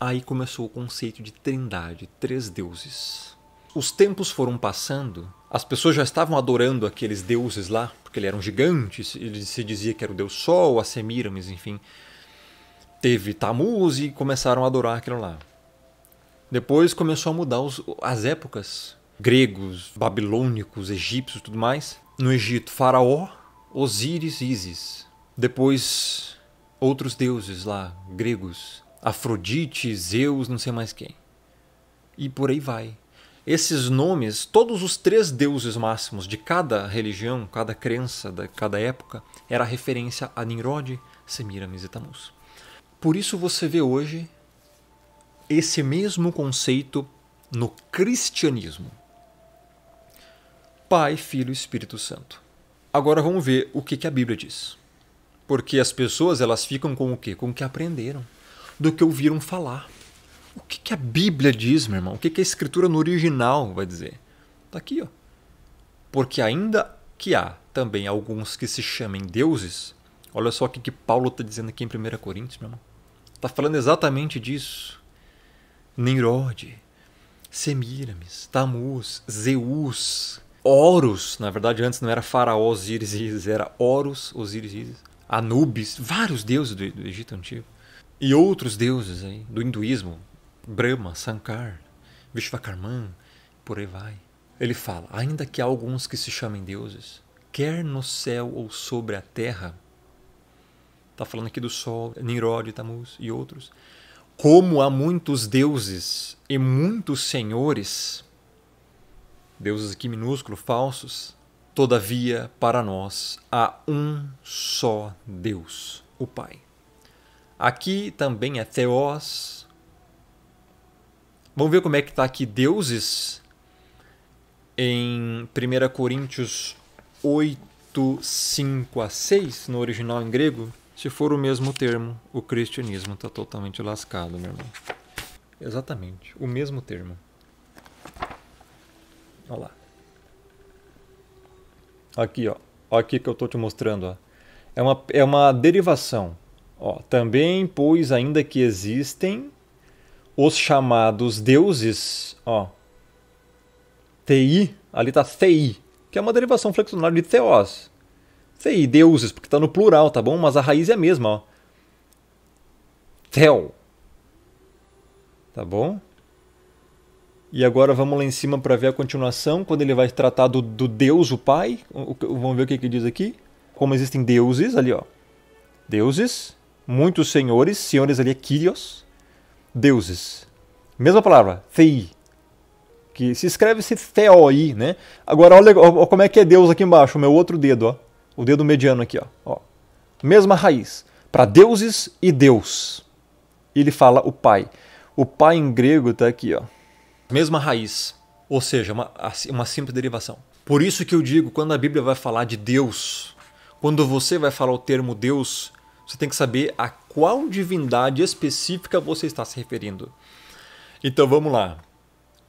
Aí começou o conceito de trindade, três deuses. Os tempos foram passando, as pessoas já estavam adorando aqueles deuses lá, porque eles eram gigantes, ele se dizia que era o deus Sol, a Semiramis, enfim. Teve Tamus e começaram a adorar aquilo lá. Depois começou a mudar os, as épocas gregos, babilônicos, egípcios, tudo mais. No Egito, Faraó, Osíris, Ísis. Depois, outros deuses lá, gregos, Afrodite, Zeus, não sei mais quem. E por aí vai. Esses nomes, todos os três deuses máximos de cada religião, cada crença, de cada época, era referência a Nimrod, Semiramis e Tammuz. Por isso você vê hoje esse mesmo conceito no cristianismo. Pai, Filho e Espírito Santo. Agora vamos ver o que, que a Bíblia diz. Porque as pessoas elas ficam com o quê? Com o que aprenderam, do que ouviram falar. O que, que a Bíblia diz, meu irmão? O que, que a Escritura no original vai dizer? Está aqui, ó. Porque ainda que há também alguns que se chamem deuses, olha só o que, que Paulo está dizendo aqui em 1 Coríntios, meu irmão. Está falando exatamente disso. Nimrod, Semiramis, Tamuz, Zeus, Horus, na verdade antes não era Faraó Osíris Isis, era Horus Osíris Isis, Anubis, vários deuses do, do Egito Antigo. E outros deuses aí, do hinduísmo, Brahma, Sankar, Vishvakarman, por aí vai. Ele fala: ainda que há alguns que se chamem deuses, quer no céu ou sobre a terra, está falando aqui do Sol, Nirod, Tammuz e outros, como há muitos deuses e muitos senhores, deuses aqui minúsculo, falsos. Todavia, para nós há um só Deus, o Pai. Aqui também é Theos. Vamos ver como é que está aqui deuses em 1 Coríntios 8, 5 a 6, no original em grego. Se for o mesmo termo, o cristianismo está totalmente lascado, meu irmão. Exatamente, o mesmo termo. Olha lá. Aqui, ó. Aqui que eu estou te mostrando, ó. É uma, é uma derivação. Ó, também, pois, ainda que existem os chamados deuses, ó. TI, ali tá TI, que é uma derivação flexional de Theos. TI, deuses, porque está no plural, tá bom? Mas a raiz é a mesma, ó. Theo. Tá bom? E agora vamos lá em cima para ver a continuação, quando ele vai tratar do, do Deus, o Pai. O, vamos ver o que, ele diz aqui. Como existem deuses ali, ó. Deuses, muitos senhores, senhores ali é Kyrios. Deuses. Mesma palavra, Thei. Que se escreve-se Theoi, né? Agora olha, olha, como é que é Deus aqui embaixo, o meu outro dedo, ó. O dedo mediano aqui, ó. ó. Mesma raiz. Para deuses e Deus. E ele fala o Pai. O Pai em grego está aqui, ó mesma raiz, ou seja, uma, assim, uma simples derivação. Por isso que eu digo, quando a Bíblia vai falar de Deus, quando você vai falar o termo Deus, você tem que saber a qual divindade específica você está se referindo. Então vamos lá.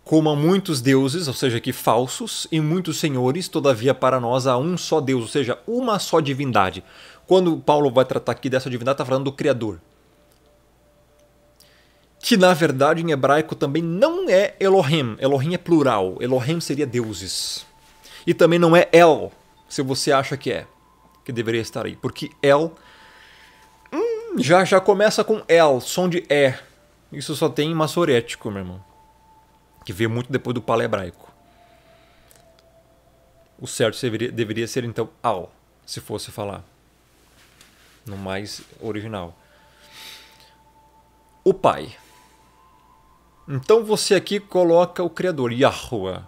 Como há muitos deuses, ou seja, que falsos, e muitos senhores, todavia para nós há um só Deus, ou seja, uma só divindade. Quando Paulo vai tratar aqui dessa divindade, está falando do Criador que na verdade em hebraico também não é Elohim. Elohim é plural. Elohim seria deuses. E também não é El, se você acha que é, que deveria estar aí. Porque El hum, já, já começa com El, som de E. Isso só tem em maçorético, meu irmão. Que veio muito depois do hebraico. O certo deveria, deveria ser então Al, se fosse falar. No mais original. O pai. Então você aqui coloca o criador, Yahweh.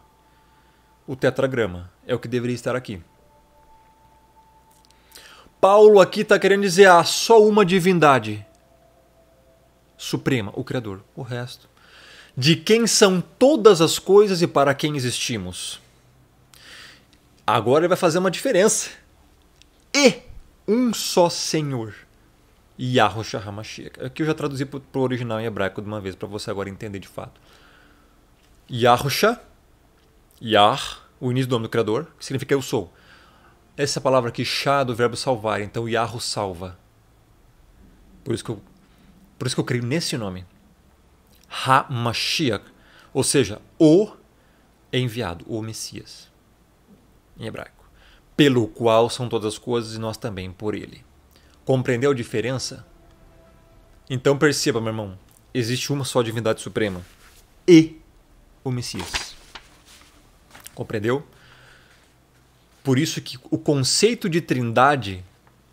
O tetragrama é o que deveria estar aqui. Paulo aqui está querendo dizer, ah, só uma divindade suprema, o Criador. O resto. De quem são todas as coisas e para quem existimos. Agora ele vai fazer uma diferença. E um só Senhor. Yahushua HaMashiach. Aqui é eu já traduzi para o original em hebraico de uma vez, para você agora entender de fato. Yahusha, Yah, o início do nome do Criador, que significa eu sou. Essa é palavra aqui, chá, do verbo salvar, então Yahu salva. Por isso que eu, por isso que eu creio nesse nome. HaMashiach, ou seja, o enviado, o Messias, em hebraico. Pelo qual são todas as coisas e nós também por ele. Compreendeu a diferença? Então perceba, meu irmão, existe uma só divindade suprema e o Messias. Compreendeu? Por isso que o conceito de trindade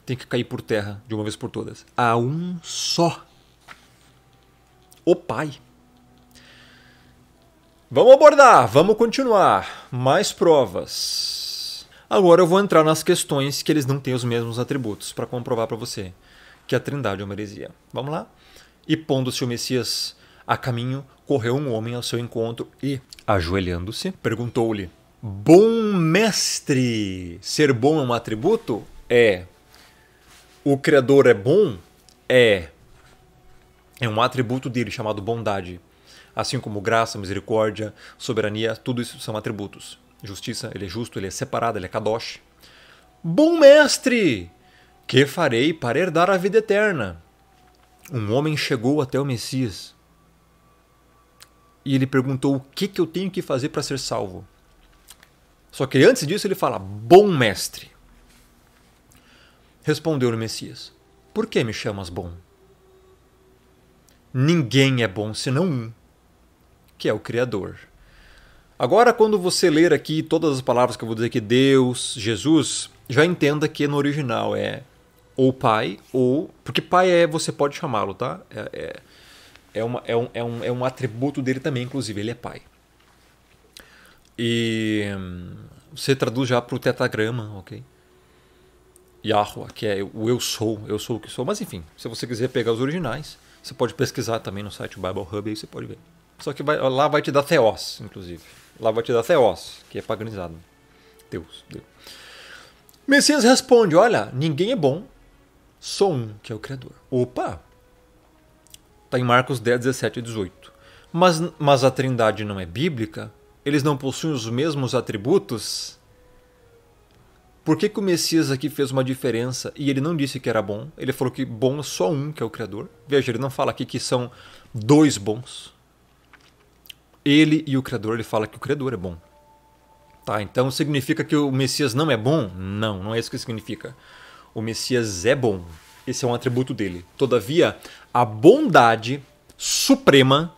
tem que cair por terra de uma vez por todas. Há um só. O Pai. Vamos abordar, vamos continuar. Mais provas. Agora eu vou entrar nas questões que eles não têm os mesmos atributos para comprovar para você que a Trindade é uma heresia. Vamos lá? E pondo-se o Messias a caminho, correu um homem ao seu encontro e, ajoelhando-se, perguntou-lhe: Bom mestre, ser bom é um atributo? É. O Criador é bom? É. É um atributo dele chamado bondade. Assim como graça, misericórdia, soberania, tudo isso são atributos justiça, ele é justo, ele é separado, ele é kadosh. Bom mestre, que farei para herdar a vida eterna? Um homem chegou até o Messias e ele perguntou o que, que eu tenho que fazer para ser salvo. Só que antes disso ele fala, bom mestre. respondeu o Messias, por que me chamas bom? Ninguém é bom senão um, que é o Criador. Agora, quando você ler aqui todas as palavras que eu vou dizer que Deus, Jesus, já entenda que no original é ou pai ou. Porque pai é você pode chamá-lo, tá? É, é, é, uma, é, um, é, um, é um atributo dele também, inclusive, ele é pai. E você traduz já para o tetagrama, ok? Yahua, que é o eu sou, eu sou o que sou. Mas enfim, se você quiser pegar os originais, você pode pesquisar também no site Bible Hub, aí você pode ver. Só que vai, lá vai te dar Theos, inclusive. Lá vai te dar Theos, é que é paganizado. Deus, Deus. Messias responde: Olha, ninguém é bom, só um que é o Criador. Opa! Está em Marcos 10, 17 e 18. Mas, mas a trindade não é bíblica? Eles não possuem os mesmos atributos? Por que, que o Messias aqui fez uma diferença e ele não disse que era bom? Ele falou que bom é só um, que é o Criador. Veja, ele não fala aqui que são dois bons ele e o Criador, ele fala que o Criador é bom. Tá, então significa que o Messias não é bom? Não, não é isso que significa. O Messias é bom. Esse é um atributo dele. Todavia, a bondade suprema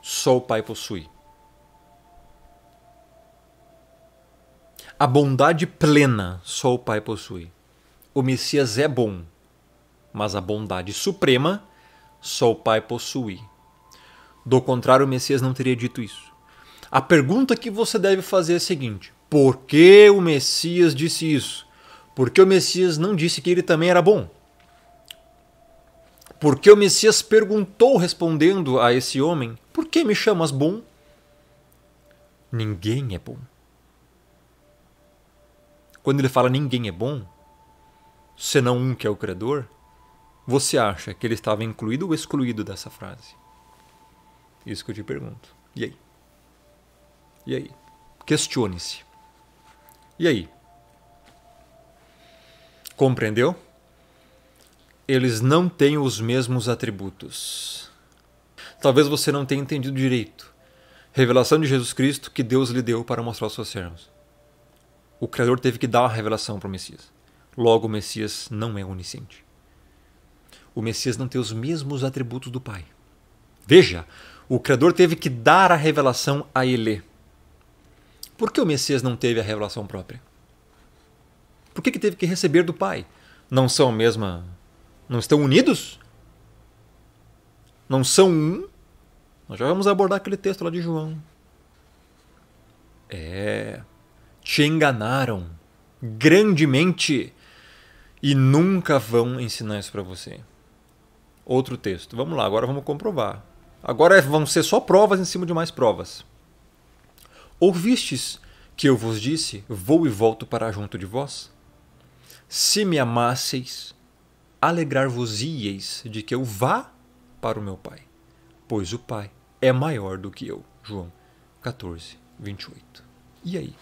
só o Pai possui. A bondade plena só o Pai possui. O Messias é bom, mas a bondade suprema só o Pai possui. Do contrário, o Messias não teria dito isso. A pergunta que você deve fazer é a seguinte: por que o Messias disse isso? Por que o Messias não disse que ele também era bom? Por que o Messias perguntou, respondendo a esse homem: Por que me chamas bom? Ninguém é bom. Quando ele fala ninguém é bom, senão um que é o Criador, você acha que ele estava incluído ou excluído dessa frase? É isso que eu te pergunto. E aí? E aí? Questione-se. E aí? Compreendeu? Eles não têm os mesmos atributos. Talvez você não tenha entendido direito. Revelação de Jesus Cristo que Deus lhe deu para mostrar aos seus servos. O Criador teve que dar a revelação para o Messias. Logo, o Messias não é onisciente. O Messias não tem os mesmos atributos do Pai. Veja, o Criador teve que dar a revelação a Ele. Por que o Messias não teve a revelação própria? Por que, que teve que receber do Pai? Não são a mesma. Não estão unidos? Não são um? Nós já vamos abordar aquele texto lá de João. É. Te enganaram grandemente e nunca vão ensinar isso para você. Outro texto. Vamos lá, agora vamos comprovar. Agora é, vão ser só provas em cima de mais provas. Ouvistes que eu vos disse: Vou e volto para junto de vós? Se me amasseis, alegrar-vos-ieis de que eu vá para o meu Pai, pois o Pai é maior do que eu. João 14, 28. E aí?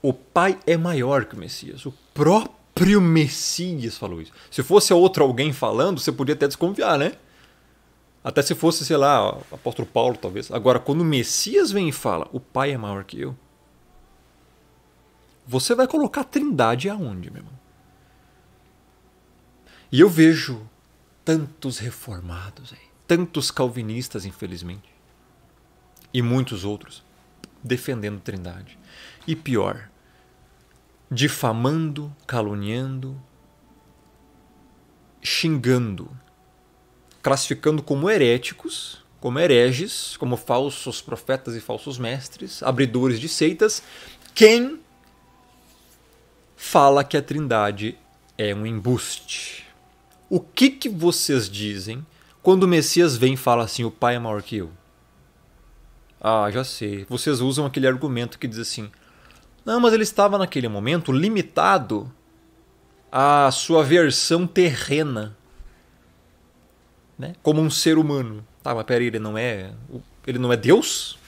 O Pai é maior que o Messias. O próprio Messias falou isso. Se fosse outro alguém falando, você podia até desconfiar, né? Até se fosse, sei lá, apóstolo Paulo, talvez. Agora, quando o Messias vem e fala, o Pai é maior que eu, você vai colocar a trindade aonde, meu irmão? E eu vejo tantos reformados aí, tantos calvinistas, infelizmente, e muitos outros defendendo a trindade. E pior, difamando, caluniando, xingando classificando como heréticos, como hereges, como falsos profetas e falsos mestres, abridores de seitas, quem fala que a Trindade é um embuste. O que, que vocês dizem quando o Messias vem e fala assim: o Pai é maior que eu? Ah, já sei. Vocês usam aquele argumento que diz assim: não, mas ele estava naquele momento limitado à sua versão terrena né? Como um ser humano. Tá, mas peraí, ele não é. Ele não é Deus?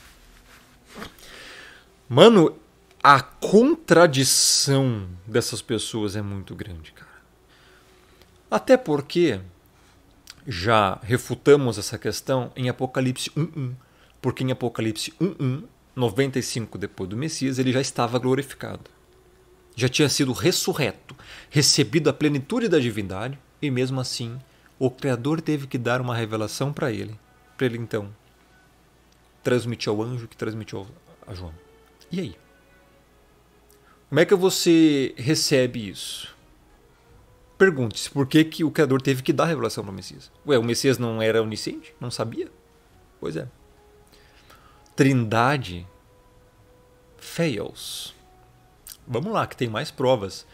Mano, a contradição dessas pessoas é muito grande, cara. Até porque já refutamos essa questão em Apocalipse 1.1. Porque em Apocalipse 1.1, 95 depois do Messias, ele já estava glorificado. Já tinha sido ressurreto, recebido a plenitude da divindade e mesmo assim o Criador teve que dar uma revelação para ele, para ele então transmitir ao anjo que transmitiu a João. E aí? Como é que você recebe isso? Pergunte-se por que, que o Criador teve que dar a revelação para o Messias. Ué, o Messias não era onisciente? Não sabia? Pois é. Trindade fails. Vamos lá, que tem mais provas.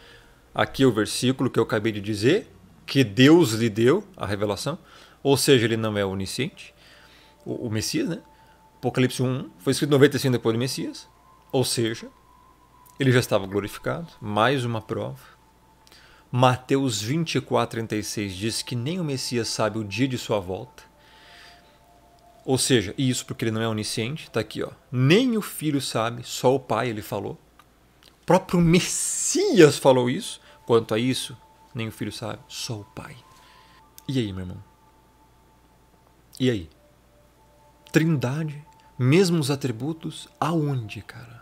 Aqui é o versículo que eu acabei de dizer que Deus lhe deu a revelação, ou seja, ele não é onisciente, o, o Messias, né? Apocalipse 1 foi escrito 95 depois do Messias, ou seja, ele já estava glorificado, mais uma prova. Mateus 24, 36 diz que nem o Messias sabe o dia de sua volta. Ou seja, isso porque ele não é onisciente, está aqui, ó. Nem o filho sabe, só o pai ele falou. O próprio Messias falou isso. Quanto a isso, nem o filho sabe, só o pai. E aí, meu irmão? E aí? Trindade, mesmos atributos, aonde, cara?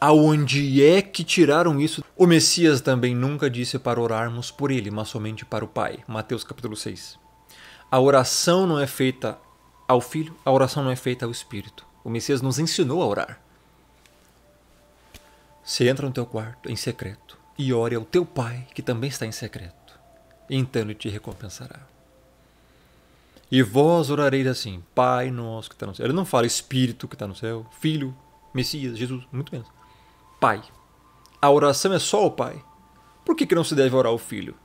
Aonde é que tiraram isso? O Messias também nunca disse para orarmos por ele, mas somente para o Pai. Mateus capítulo 6. A oração não é feita ao Filho, a oração não é feita ao Espírito. O Messias nos ensinou a orar. Você entra no teu quarto em secreto e ore ao teu Pai, que também está em secreto. Então ele te recompensará. E vós orareis assim, Pai nosso que está no céu. Ele não fala Espírito que está no céu, Filho, Messias, Jesus, muito menos. Pai. A oração é só o Pai. Por que, que não se deve orar ao Filho?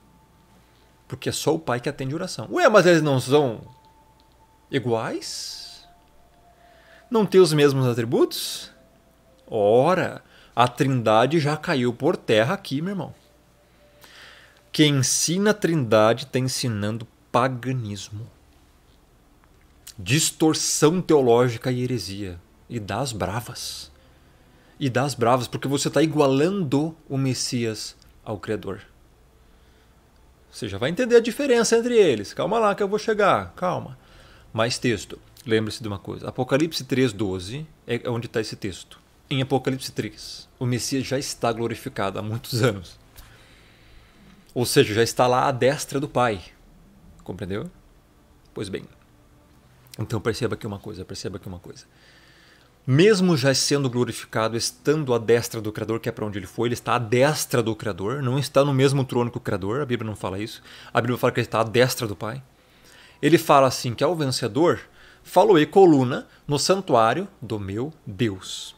Porque é só o Pai que atende oração. Ué, mas eles não são iguais? Não têm os mesmos atributos? Ora, a trindade já caiu por terra aqui, meu irmão. Quem ensina a trindade está ensinando paganismo, distorção teológica e heresia. E das bravas. E das bravas, porque você está igualando o Messias ao Criador. Você já vai entender a diferença entre eles. Calma lá que eu vou chegar, calma. Mais texto. Lembre-se de uma coisa. Apocalipse 3,12 é onde está esse texto em Apocalipse 3, o Messias já está glorificado há muitos anos. Ou seja, já está lá à destra do Pai. Compreendeu? Pois bem. Então perceba aqui uma coisa, perceba aqui uma coisa. Mesmo já sendo glorificado, estando à destra do Criador, que é para onde ele foi, ele está à destra do Criador, não está no mesmo trono que o Criador, a Bíblia não fala isso. A Bíblia fala que ele está à destra do Pai. Ele fala assim que ao é vencedor, falou e coluna no santuário do meu Deus.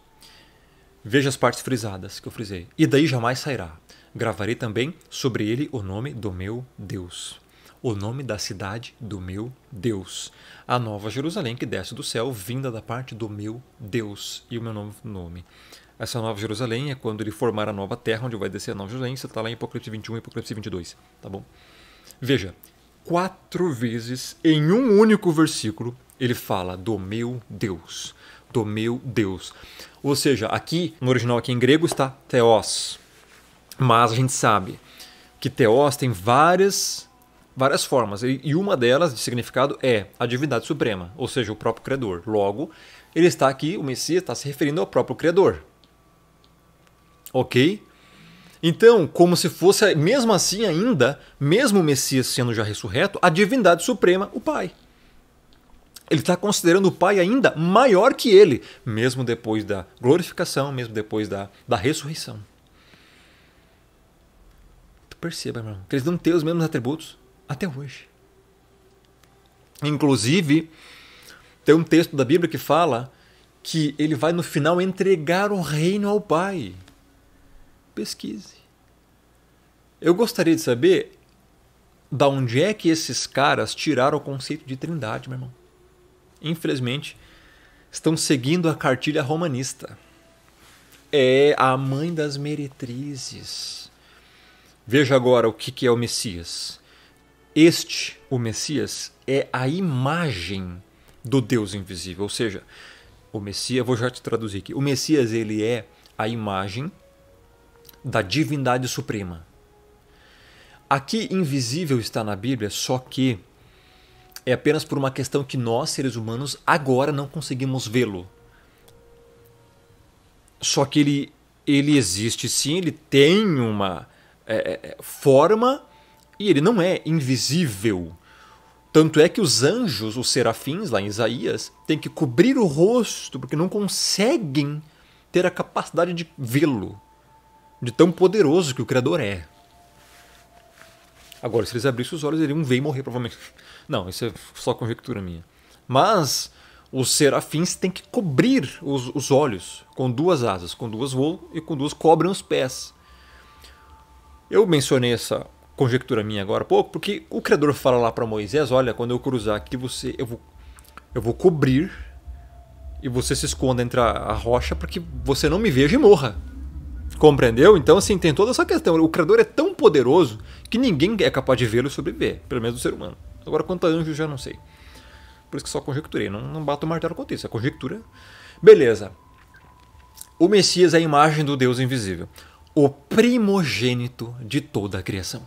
Veja as partes frisadas que eu frisei. E daí jamais sairá. Gravarei também sobre ele o nome do meu Deus. O nome da cidade do meu Deus. A nova Jerusalém que desce do céu, vinda da parte do meu Deus. E o meu novo nome. Essa nova Jerusalém é quando ele formar a nova terra, onde vai descer a nova Jerusalém. Você está lá em Apocalipse 21 e Apocalipse 22. Tá bom? Veja, quatro vezes em um único versículo ele fala do meu Deus meu Deus. Ou seja, aqui, no original aqui em grego está Theos. Mas a gente sabe que Theos tem várias várias formas, e uma delas de significado é a divindade suprema, ou seja, o próprio Criador. Logo, ele está aqui, o Messias está se referindo ao próprio Criador. Ok? Então, como se fosse, mesmo assim ainda, mesmo o Messias sendo já ressurreto, a divindade suprema, o Pai. Ele está considerando o Pai ainda maior que ele, mesmo depois da glorificação, mesmo depois da, da ressurreição. Tu perceba, irmão, que eles não têm os mesmos atributos até hoje. Inclusive, tem um texto da Bíblia que fala que ele vai no final entregar o reino ao Pai. Pesquise. Eu gostaria de saber da onde é que esses caras tiraram o conceito de trindade, meu irmão infelizmente, estão seguindo a cartilha romanista. É a mãe das meretrizes. Veja agora o que, que é o Messias. Este, o Messias, é a imagem do Deus invisível. Ou seja, o Messias, vou já te traduzir aqui. O Messias, ele é a imagem da divindade suprema. Aqui invisível está na Bíblia, só que é apenas por uma questão que nós, seres humanos, agora não conseguimos vê-lo. Só que ele, ele existe sim, ele tem uma é, é, é, forma e ele não é invisível. Tanto é que os anjos, os serafins, lá em Isaías, têm que cobrir o rosto porque não conseguem ter a capacidade de vê-lo, de tão poderoso que o Criador é. Agora, se eles abrissem os olhos, iriam ver e morrer, provavelmente. Não, isso é só conjectura minha. Mas os serafins têm que cobrir os, os olhos com duas asas, com duas voam e com duas cobrem os pés. Eu mencionei essa conjectura minha agora há pouco, porque o Criador fala lá para Moisés: Olha, quando eu cruzar aqui, você, eu, vou, eu vou cobrir e você se esconda entre a, a rocha para que você não me veja e morra. Compreendeu? Então, assim, tem toda essa questão. O Criador é tão poderoso que ninguém é capaz de vê-lo e sobreviver, pelo menos o ser humano. Agora, quanto a anjo, já não sei. Por isso que só conjecturei, não, não bato o martelo contra isso, é conjectura. Beleza. O Messias é a imagem do Deus invisível, o primogênito de toda a criação.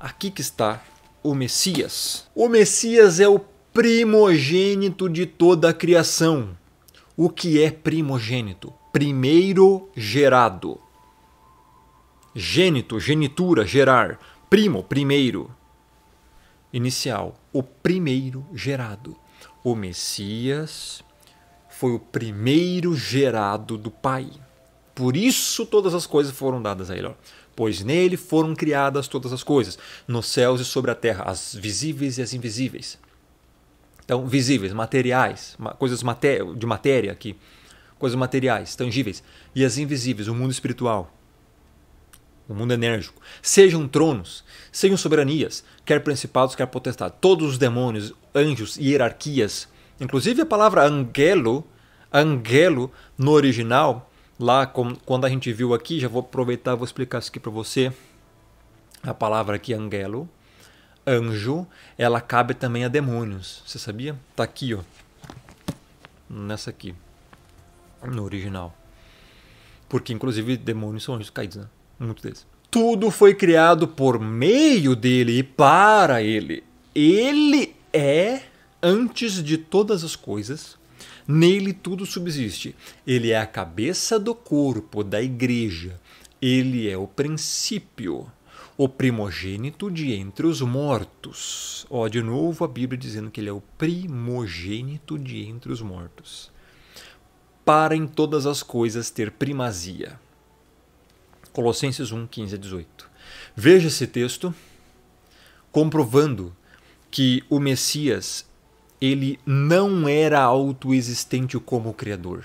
Aqui que está o Messias. O Messias é o primogênito de toda a criação. O que é primogênito? primeiro gerado. Gênito, genitura, gerar. Primo, primeiro. Inicial, o primeiro gerado. O Messias foi o primeiro gerado do Pai. Por isso todas as coisas foram dadas a ele. Pois nele foram criadas todas as coisas, nos céus e sobre a terra, as visíveis e as invisíveis. Então, visíveis, materiais, coisas de matéria aqui coisas materiais, tangíveis, e as invisíveis, o mundo espiritual, o mundo enérgico. Sejam tronos, sejam soberanias, quer principados, quer potestades. Todos os demônios, anjos e hierarquias. Inclusive a palavra angelo, angelo no original, lá com, quando a gente viu aqui, já vou aproveitar vou explicar isso aqui para você. A palavra aqui angelo, anjo, ela cabe também a demônios. Você sabia? Tá aqui, ó. Nessa aqui no original. Porque, inclusive, demônios são anjos caídos, né? Muitos deles. Tudo foi criado por meio dele e para ele. Ele é antes de todas as coisas. Nele tudo subsiste. Ele é a cabeça do corpo, da igreja. Ele é o princípio, o primogênito de entre os mortos. Ó, de novo a Bíblia dizendo que ele é o primogênito de entre os mortos para em todas as coisas ter primazia. Colossenses 1, 15 a 18. Veja esse texto comprovando que o Messias ele não era autoexistente como Criador.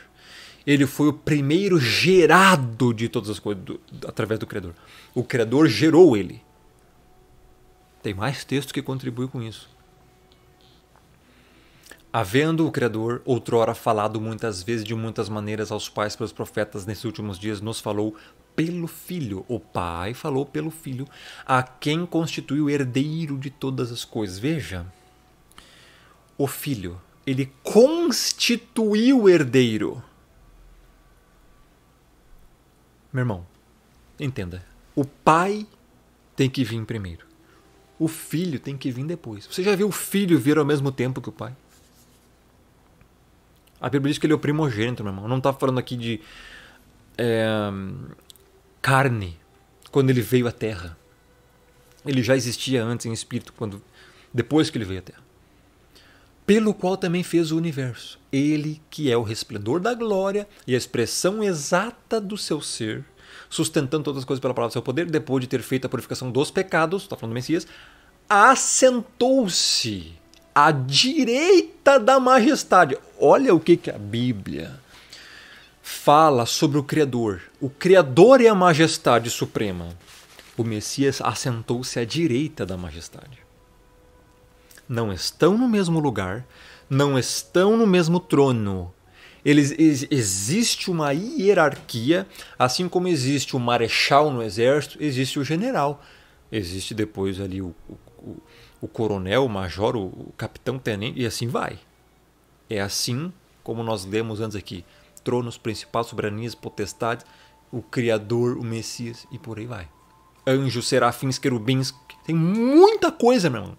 Ele foi o primeiro gerado de todas as coisas do, através do Criador. O Criador gerou ele. Tem mais texto que contribui com isso. Havendo o Criador, outrora falado muitas vezes de muitas maneiras aos pais pelos profetas, nesses últimos dias nos falou pelo Filho. O Pai falou pelo Filho, a quem constituiu herdeiro de todas as coisas. Veja, o Filho, ele constituiu herdeiro. Meu irmão, entenda. O Pai tem que vir primeiro. O Filho tem que vir depois. Você já viu o Filho vir ao mesmo tempo que o Pai? A Bíblia diz que ele é o primogênito, meu irmão. Não está falando aqui de é, carne quando ele veio à Terra. Ele já existia antes em espírito quando depois que ele veio à Terra. Pelo qual também fez o universo. Ele que é o resplendor da glória e a expressão exata do seu ser, sustentando todas as coisas pela palavra do seu poder, depois de ter feito a purificação dos pecados, está falando do Messias, assentou-se à direita da majestade. Olha o que, que a Bíblia fala sobre o Criador. O Criador é a majestade suprema. O Messias assentou-se à direita da majestade. Não estão no mesmo lugar, não estão no mesmo trono. Eles, ex, existe uma hierarquia, assim como existe o marechal no exército, existe o general. Existe depois ali o, o o coronel, o major, o, o capitão, tenente, e assim vai. É assim como nós lemos antes aqui: tronos, principais, soberanias, potestades, o Criador, o Messias e por aí vai. Anjos, serafins, querubins, tem muita coisa, meu irmão.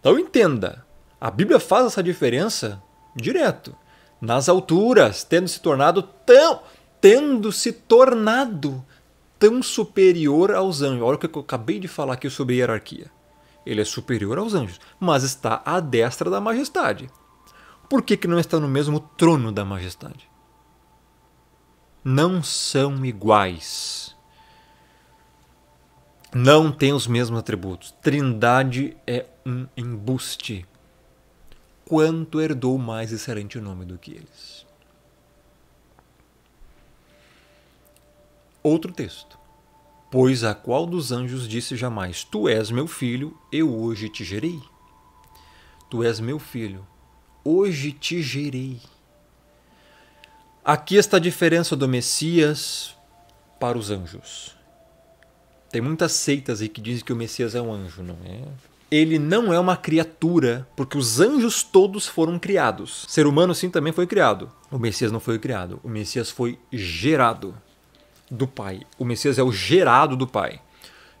Então entenda: a Bíblia faz essa diferença direto. Nas alturas, tendo se tornado tão. tendo se tornado tão superior aos anjos. Olha o que eu acabei de falar aqui sobre hierarquia ele é superior aos anjos, mas está à destra da majestade. Por que, que não está no mesmo trono da majestade? Não são iguais. Não têm os mesmos atributos. Trindade é um embuste. Quanto herdou mais excelente o nome do que eles? Outro texto. Pois a qual dos anjos disse jamais: Tu és meu filho, eu hoje te gerei? Tu és meu filho, hoje te gerei. Aqui está a diferença do Messias para os anjos. Tem muitas seitas aí que dizem que o Messias é um anjo, não é? Ele não é uma criatura, porque os anjos todos foram criados. ser humano sim também foi criado. O Messias não foi criado, o Messias foi gerado do Pai. O Messias é o gerado do Pai.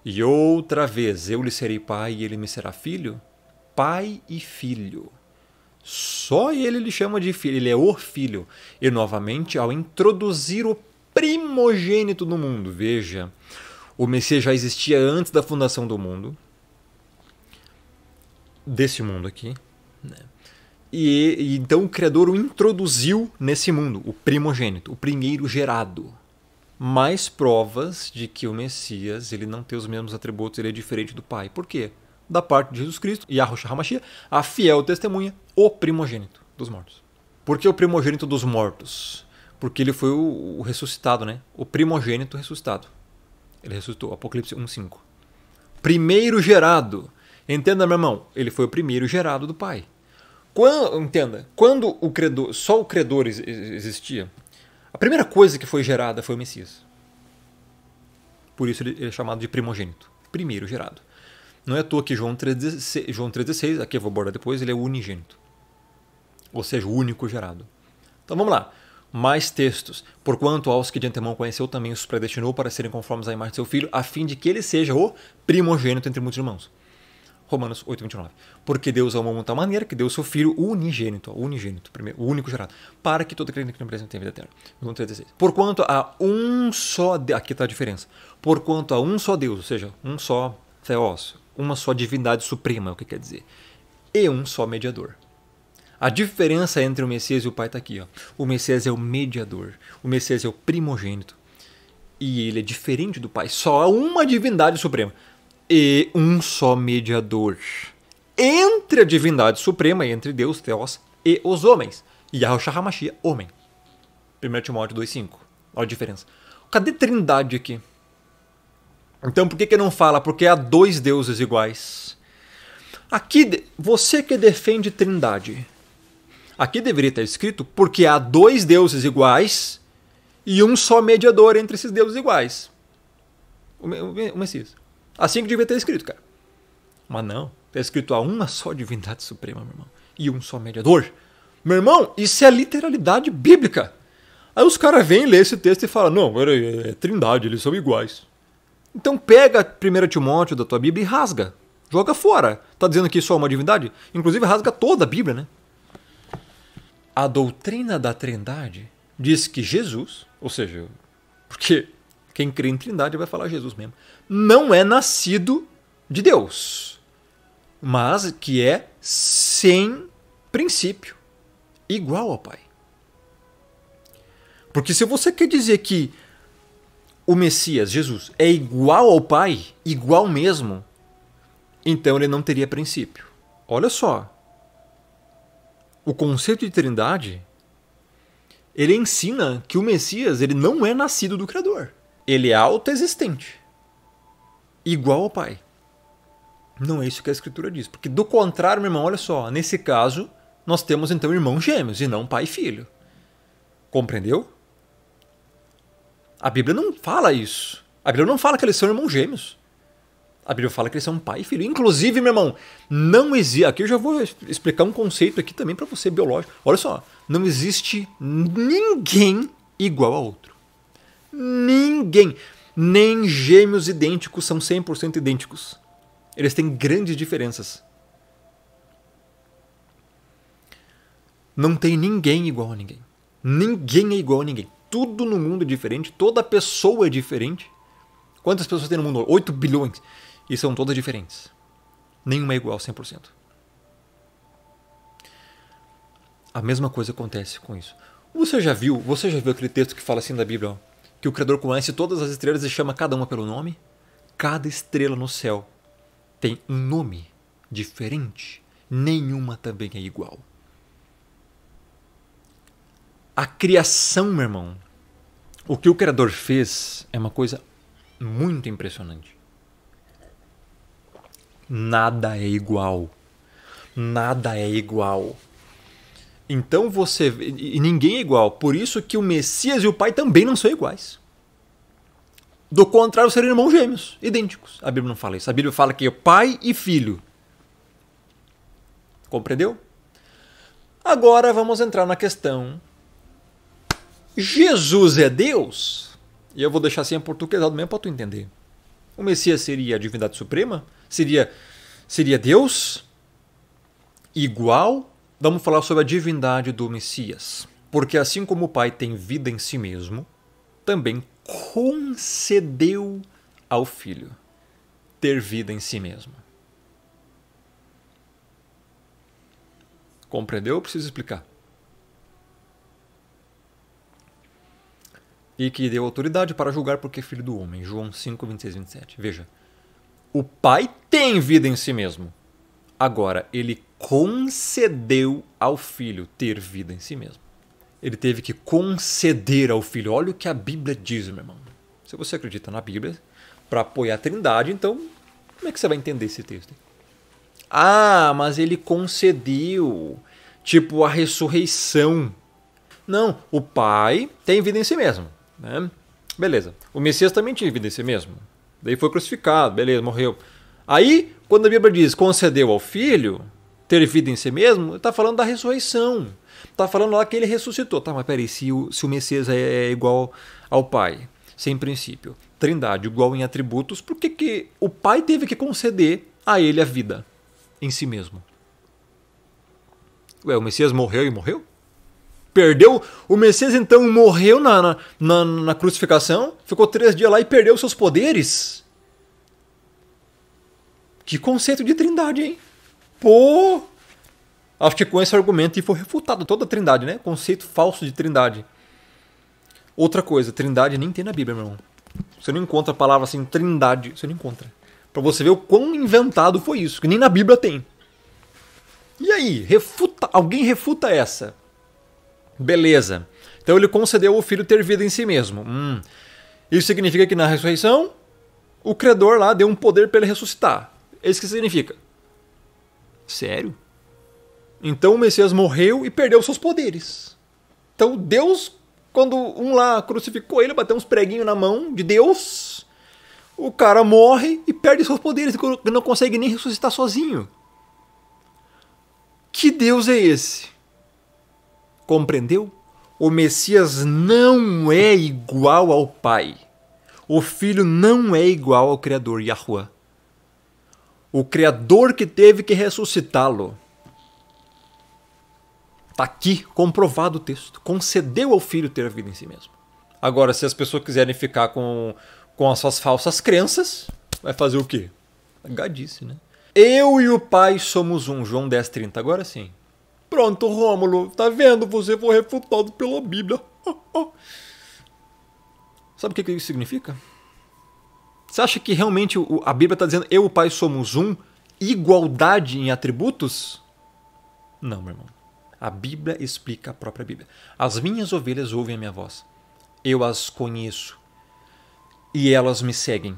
E outra vez, eu lhe serei pai e ele me será filho? Pai e filho. Só ele lhe chama de filho, ele é o filho. E novamente, ao introduzir o primogênito no mundo, veja, o Messias já existia antes da fundação do mundo, desse mundo aqui, né? E, e então o Criador o introduziu nesse mundo, o primogênito, o primeiro gerado mais provas de que o Messias ele não tem os mesmos atributos, ele é diferente do Pai. Por quê? Da parte de Jesus Cristo, Yahushua HaMashiach, a fiel testemunha, o primogênito dos mortos. Por que o primogênito dos mortos? Porque ele foi o, o ressuscitado, né? O primogênito ressuscitado. Ele ressuscitou, Apocalipse 1.5. Primeiro gerado. Entenda, meu irmão, ele foi o primeiro gerado do Pai. Quando, entenda, quando o credor, só o credor existia, a primeira coisa que foi gerada foi o Messias. Por isso ele é chamado de primogênito. Primeiro gerado. Não é à toa que João 3,16, João 3, aqui eu vou abordar depois, ele é o unigênito. Ou seja, o único gerado. Então vamos lá. Mais textos. Porquanto aos que de antemão conheceu também os predestinou para serem conformes à imagem de seu filho, a fim de que ele seja o primogênito entre muitos irmãos. Romanos 8, 29. Porque Deus amou de tal maneira que deu o seu Filho unigênito, unigênito, primeiro, o único gerado, para que todo crente que não presente tenha vida eterna. Por quanto Porquanto a um só Deus, aqui está a diferença, porquanto a um só Deus, ou seja, um só Theos, uma só divindade suprema, é o que quer dizer, e um só mediador. A diferença entre o Messias e o Pai está aqui. Ó. O Messias é o mediador, o Messias é o primogênito, e ele é diferente do Pai. Só há uma divindade suprema e um só mediador entre a divindade suprema, entre Deus, Theos, e os homens. Yahushua HaMashiach, homem. 1 Timóteo 2,5. Olha a diferença. Cadê trindade aqui? Então por que, que não fala? Porque há dois deuses iguais. Aqui, você que defende trindade. Aqui deveria estar escrito porque há dois deuses iguais e um só mediador entre esses deuses iguais. O Messias. Assim que devia ter escrito, cara. Mas não. Está escrito a uma só divindade suprema, meu irmão. E um só mediador. Meu irmão, isso é literalidade bíblica. Aí os caras vêm ler esse texto e falam: não, é, é trindade, eles são iguais. Então pega 1 Timóteo da tua Bíblia e rasga. Joga fora. Tá dizendo que isso é uma divindade? Inclusive rasga toda a Bíblia, né? A doutrina da trindade diz que Jesus, ou seja, porque quem crê em trindade vai falar Jesus mesmo não é nascido de Deus, mas que é sem princípio, igual ao Pai. Porque se você quer dizer que o Messias, Jesus, é igual ao Pai, igual mesmo, então ele não teria princípio. Olha só. O conceito de Trindade ele ensina que o Messias ele não é nascido do Criador. Ele é autoexistente igual ao Pai. Não é isso que a Escritura diz. Porque, do contrário, meu irmão, olha só, nesse caso, nós temos então irmãos gêmeos e não pai e filho. Compreendeu? A Bíblia não fala isso. A Bíblia não fala que eles são irmãos gêmeos. A Bíblia fala que eles são pai e filho. Inclusive, meu irmão, não existe. Aqui eu já vou explicar um conceito aqui também para você, biológico. Olha só, não existe ninguém igual a outro. Ninguém nem gêmeos idênticos são 100% idênticos. Eles têm grandes diferenças. Não tem ninguém igual a ninguém. Ninguém é igual a ninguém. Tudo no mundo é diferente, toda pessoa é diferente. Quantas pessoas tem no mundo? 8 bilhões. E são todas diferentes. Nenhuma é igual a 100%. A mesma coisa acontece com isso. Você já viu, você já viu aquele texto que fala assim da Bíblia, ó? que o Criador conhece todas as estrelas e chama cada uma pelo nome? Cada estrela no céu tem um nome diferente, nenhuma também é igual. A criação, meu irmão, o que o Criador fez é uma coisa muito impressionante. Nada é igual. Nada é igual. Então você. E ninguém é igual. Por isso que o Messias e o Pai também não são iguais. Do contrário, seriam irmãos gêmeos, idênticos. A Bíblia não fala isso. A Bíblia fala que é pai e filho. Compreendeu? Agora vamos entrar na questão. Jesus é Deus? E eu vou deixar assim em portuguesado mesmo para tu entender. O Messias seria a divindade suprema? Seria seria Deus igual vamos falar sobre a divindade do Messias. Porque assim como o Pai tem vida em si mesmo, também concedeu ao Filho ter vida em si mesmo. Compreendeu? ou preciso explicar. E que deu autoridade para julgar porque é filho do homem. João 5, 26, 27. Veja. O Pai tem vida em si mesmo. Agora, ele concedeu ao filho ter vida em si mesmo. Ele teve que conceder ao filho. Olha o que a Bíblia diz, meu irmão. Se você acredita na Bíblia, para apoiar a Trindade, então como é que você vai entender esse texto? Ah, mas ele concedeu tipo a ressurreição. Não, o Pai tem vida em si mesmo. Né? Beleza. O Messias também tinha vida em si mesmo. Daí foi crucificado, beleza, morreu. Aí, quando a Bíblia diz concedeu ao filho, ter vida em si mesmo, está falando da ressurreição. Está falando lá que ele ressuscitou. Tá, mas peraí, se o, se o Messias é, é igual ao Pai, sem princípio, trindade, igual em atributos, por que, que o Pai teve que conceder a ele a vida em si mesmo? Ué, o Messias morreu e morreu? Perdeu? O Messias então morreu na, na, na, na crucificação, ficou três dias lá e perdeu seus poderes? Que conceito de trindade, hein? Pô! Acho que com esse argumento e foi refutado toda a trindade, né? Conceito falso de trindade. Outra coisa, trindade nem tem na Bíblia, meu irmão. Você não encontra a palavra assim, trindade. Você não encontra. Pra você ver o quão inventado foi isso, que nem na Bíblia tem. E aí, refuta, alguém refuta essa. Beleza. Então ele concedeu ao filho ter vida em si mesmo. Hum. Isso significa que na ressurreição, o credor lá deu um poder para ele ressuscitar. É Isso que significa. Sério? Então o Messias morreu e perdeu seus poderes. Então Deus, quando um lá crucificou ele, bateu uns preguinhos na mão de Deus, o cara morre e perde seus poderes e não consegue nem ressuscitar sozinho. Que Deus é esse? Compreendeu? O Messias não é igual ao Pai. O Filho não é igual ao Criador Yahuwah o Criador que teve que ressuscitá-lo. Está aqui comprovado o texto. Concedeu ao filho ter a vida em si mesmo. Agora, se as pessoas quiserem ficar com, com as suas falsas crenças, vai fazer o quê? Gadice, né? Eu e o pai somos um. João 10, 30. Agora sim. Pronto, Rômulo. Tá vendo? Você foi refutado pela Bíblia. Sabe o que isso significa? Você acha que realmente a Bíblia está dizendo eu e o Pai somos um? Igualdade em atributos? Não, meu irmão. A Bíblia explica a própria Bíblia. As minhas ovelhas ouvem a minha voz. Eu as conheço. E elas me seguem.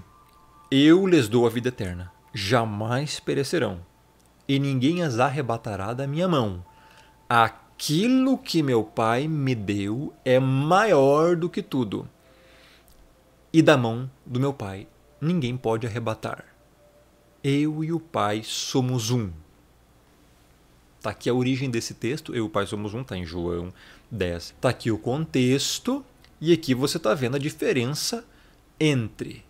Eu lhes dou a vida eterna. Jamais perecerão. E ninguém as arrebatará da minha mão. Aquilo que meu Pai me deu é maior do que tudo. E da mão do meu Pai ninguém pode arrebatar. Eu e o Pai somos um. Está aqui a origem desse texto, eu e o Pai somos um, está em João 10. Está aqui o contexto, e aqui você está vendo a diferença entre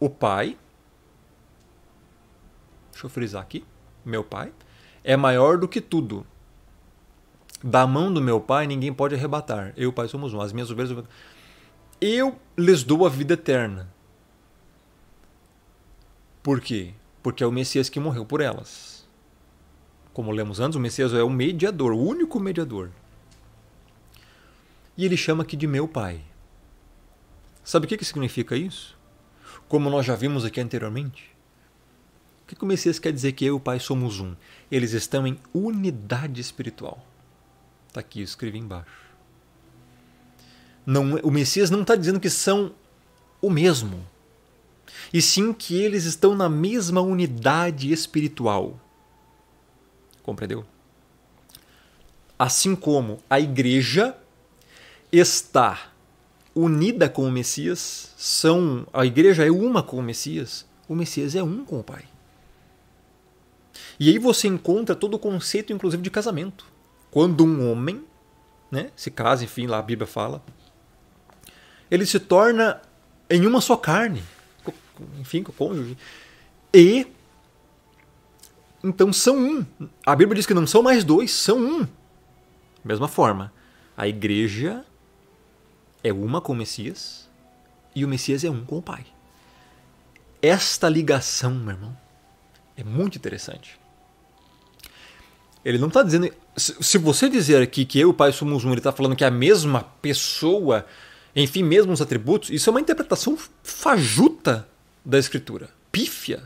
o Pai, deixa eu frisar aqui, meu Pai, é maior do que tudo. Da mão do meu Pai ninguém pode arrebatar. Eu e o Pai somos um. As minhas ovelhas eu lhes dou a vida eterna. Por quê? Porque é o Messias que morreu por elas. Como lemos antes, o Messias é o mediador, o único mediador. E ele chama aqui de meu Pai. Sabe o que, que significa isso? Como nós já vimos aqui anteriormente? O que, que o Messias quer dizer que eu e o Pai somos um? Eles estão em unidade espiritual. Está aqui, escrevi embaixo. Não, o Messias não está dizendo que são o mesmo, e sim que eles estão na mesma unidade espiritual. Compreendeu? Assim como a igreja está unida com o Messias, são a igreja é uma com o Messias, o Messias é um com o Pai. E aí você encontra todo o conceito, inclusive, de casamento. Quando um homem né, se casa, enfim, lá a Bíblia fala, ele se torna em uma só carne, enfim, com o cônjuge. E então são um. A Bíblia diz que não são mais dois, são um. Mesma forma, a igreja é uma com o Messias e o Messias é um com o Pai. Esta ligação, meu irmão, é muito interessante. Ele não está dizendo. Se você dizer aqui que eu e o Pai somos um, ele está falando que é a mesma pessoa enfim mesmo os atributos, isso é uma interpretação fajuta da escritura. Pífia,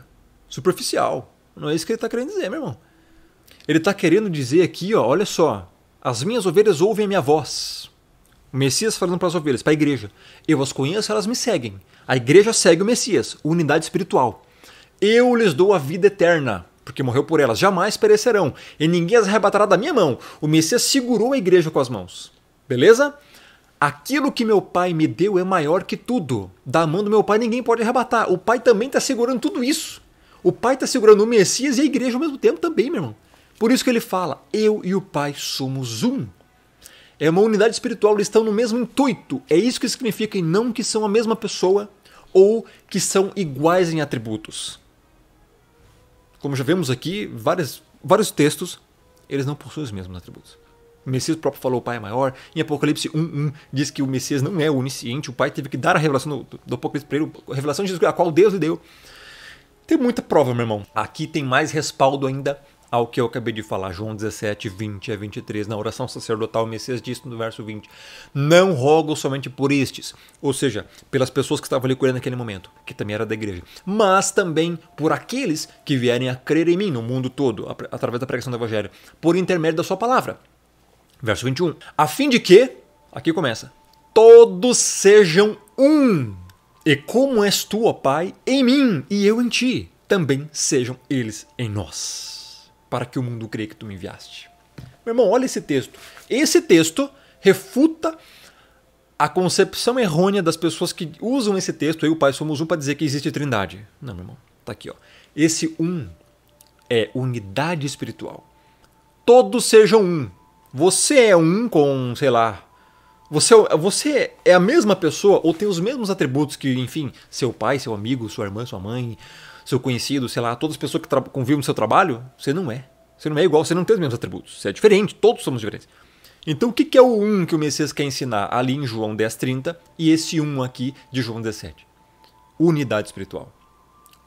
superficial. Não é isso que ele está querendo dizer, meu irmão. Ele está querendo dizer aqui, ó, olha só, as minhas ovelhas ouvem a minha voz. O Messias falando para as ovelhas, para a igreja. Eu as conheço, elas me seguem. A igreja segue o Messias, unidade espiritual. Eu lhes dou a vida eterna, porque morreu por elas, jamais perecerão, e ninguém as arrebatará da minha mão. O Messias segurou a igreja com as mãos. Beleza? Aquilo que meu pai me deu é maior que tudo. Da mão do meu pai ninguém pode arrebatar. O pai também está segurando tudo isso. O pai está segurando o Messias e a igreja ao mesmo tempo também, meu irmão. Por isso que ele fala: Eu e o pai somos um. É uma unidade espiritual, eles estão no mesmo intuito. É isso que significa, e não que são a mesma pessoa ou que são iguais em atributos. Como já vemos aqui, várias, vários textos, eles não possuem os mesmos atributos. O Messias próprio falou o Pai é maior. Em Apocalipse 1.1 diz que o Messias não é onisciente. O Pai teve que dar a revelação do, do Apocalipse para ele, a revelação de Jesus, a qual Deus lhe deu. Tem muita prova, meu irmão. Aqui tem mais respaldo ainda ao que eu acabei de falar, João 17, 20 a 23, na oração sacerdotal, o Messias disse no verso 20: Não rogo somente por estes, ou seja, pelas pessoas que estavam ali com ele naquele momento, que também era da igreja, mas também por aqueles que vierem a crer em mim no mundo todo, através da pregação do Evangelho, por intermédio da sua palavra. Verso 21. A fim de que, aqui começa, todos sejam um. E como és tu, ó Pai, em mim e eu em ti, também sejam eles em nós, para que o mundo creia que tu me enviaste. Meu irmão, olha esse texto. Esse texto refuta a concepção errônea das pessoas que usam esse texto, eu e o Pai somos um, para dizer que existe trindade. Não, meu irmão, Está aqui, ó. Esse um é unidade espiritual. Todos sejam um. Você é um com, sei lá. Você, é você é a mesma pessoa ou tem os mesmos atributos que, enfim, seu pai, seu amigo, sua irmã, sua mãe, seu conhecido, sei lá, todas as pessoas que convivem no seu trabalho? Você não é. Você não é igual, você não tem os mesmos atributos. Você é diferente, todos somos diferentes. Então o que é o 1 que o Messias quer ensinar ali em João 10,30 e esse 1 aqui de João 17? Unidade espiritual.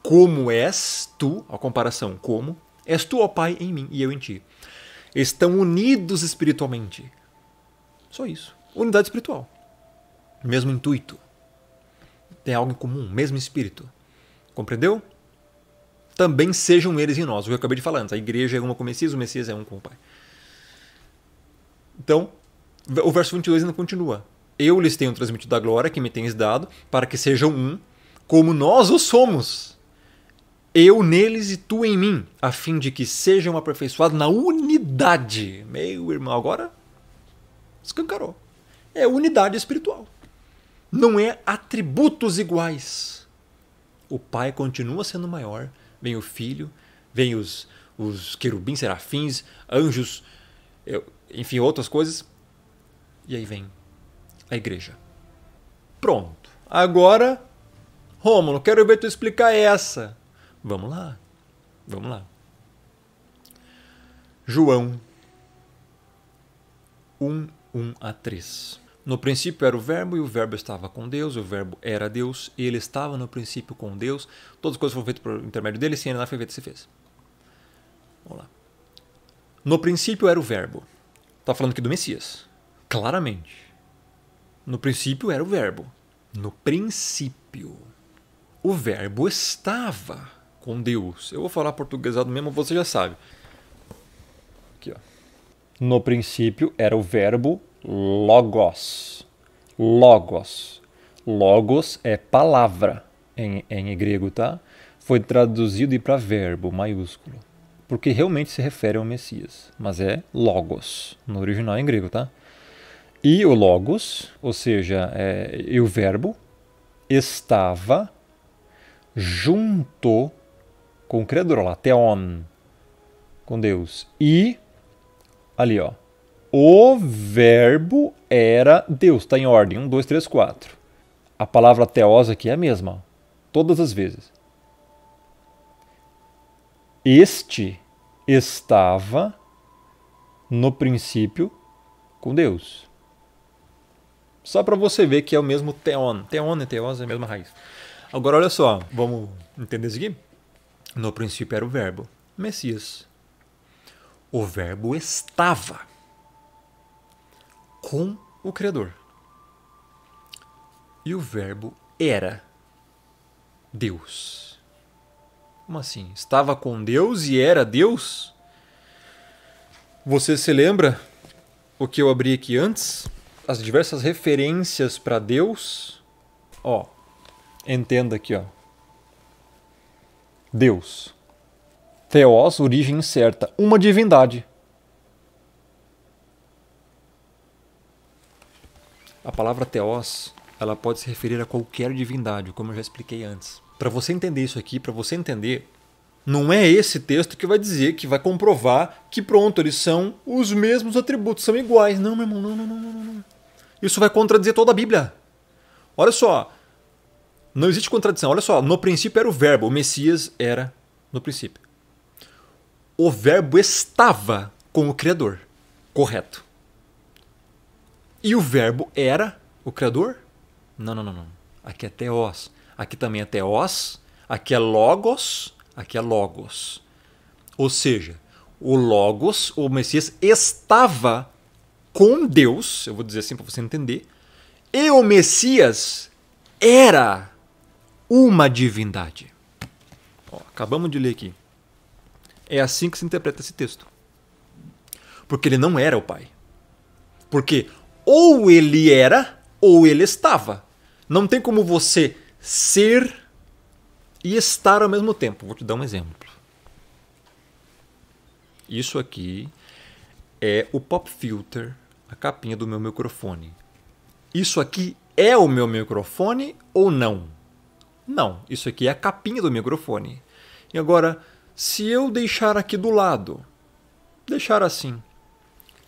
Como és tu, a comparação, como és tu, ó Pai, em mim e eu em ti estão unidos espiritualmente. Só isso. Unidade espiritual. Mesmo intuito. Tem algo em comum, mesmo espírito. Compreendeu? Também sejam eles em nós, o que eu acabei de falar antes. A igreja é uma com o Messias, o Messias é um com o Pai. Então, o verso 22 ainda continua. Eu lhes tenho transmitido a glória que me tens dado, para que sejam um, como nós o somos eu neles e tu em mim, a fim de que sejam aperfeiçoados na unidade. Meu irmão, agora escancarou. É unidade espiritual. Não é atributos iguais. O Pai continua sendo maior, vem o Filho, vem os, os querubins, serafins, anjos, eu, enfim, outras coisas. E aí vem a igreja. Pronto. Agora, Rômulo, quero ver tu explicar essa. Vamos lá. Vamos lá. João 1, 1 a 3. No princípio era o Verbo, e o Verbo estava com Deus, o Verbo era Deus, e ele estava no princípio com Deus. Todas as coisas foram feitas por intermédio dele, sem ele nada foi feito, se fez. Vamos lá. No princípio era o Verbo. Está falando aqui do Messias. Claramente. No princípio era o Verbo. No princípio. O Verbo estava com Deus. Eu vou falar portuguesado mesmo, você já sabe. Aqui, ó. No princípio era o verbo logos. Logos. Logos é palavra em, em grego, tá? Foi traduzido para verbo maiúsculo. Porque realmente se refere ao Messias. Mas é logos. No original em grego, tá? E o logos, ou seja, é, e o verbo, estava junto com o Criador, lá, Theon, com Deus. E ali, ó, o verbo era Deus, está em ordem, 1, 2, 3, 4. A palavra teos aqui é a mesma, todas as vezes. Este estava no princípio com Deus. Só para você ver que é o mesmo Theon. Theon e Theos é a mesma raiz. Agora olha só, vamos entender isso aqui? No princípio era o Verbo, Messias. O Verbo estava com o Criador. E o Verbo era Deus. Como assim? Estava com Deus e era Deus? Você se lembra o que eu abri aqui antes? As diversas referências para Deus? Ó, entenda aqui, ó. Deus. Theos, origem incerta, uma divindade. A palavra Theos, ela pode se referir a qualquer divindade, como eu já expliquei antes. Para você entender isso aqui, para você entender, não é esse texto que vai dizer, que vai comprovar que pronto, eles são os mesmos atributos, são iguais. Não, meu irmão, não, não, não, não, não. Isso vai contradizer toda a Bíblia. Olha só, não existe contradição. Olha só, no princípio era o verbo, o Messias era no princípio. O verbo estava com o Criador. Correto. E o verbo era o Criador? Não, não, não, não. Aqui é Teos. Aqui também é Teos. Aqui é logos. Aqui é logos. Ou seja, o logos, o Messias, estava com Deus. Eu vou dizer assim para você entender. E o Messias era uma divindade. Ó, acabamos de ler aqui. É assim que se interpreta esse texto. Porque ele não era o pai. Porque ou ele era ou ele estava. Não tem como você ser e estar ao mesmo tempo. Vou te dar um exemplo. Isso aqui é o pop filter, a capinha do meu microfone. Isso aqui é o meu microfone ou não? Não, isso aqui é a capinha do microfone. E agora, se eu deixar aqui do lado, deixar assim,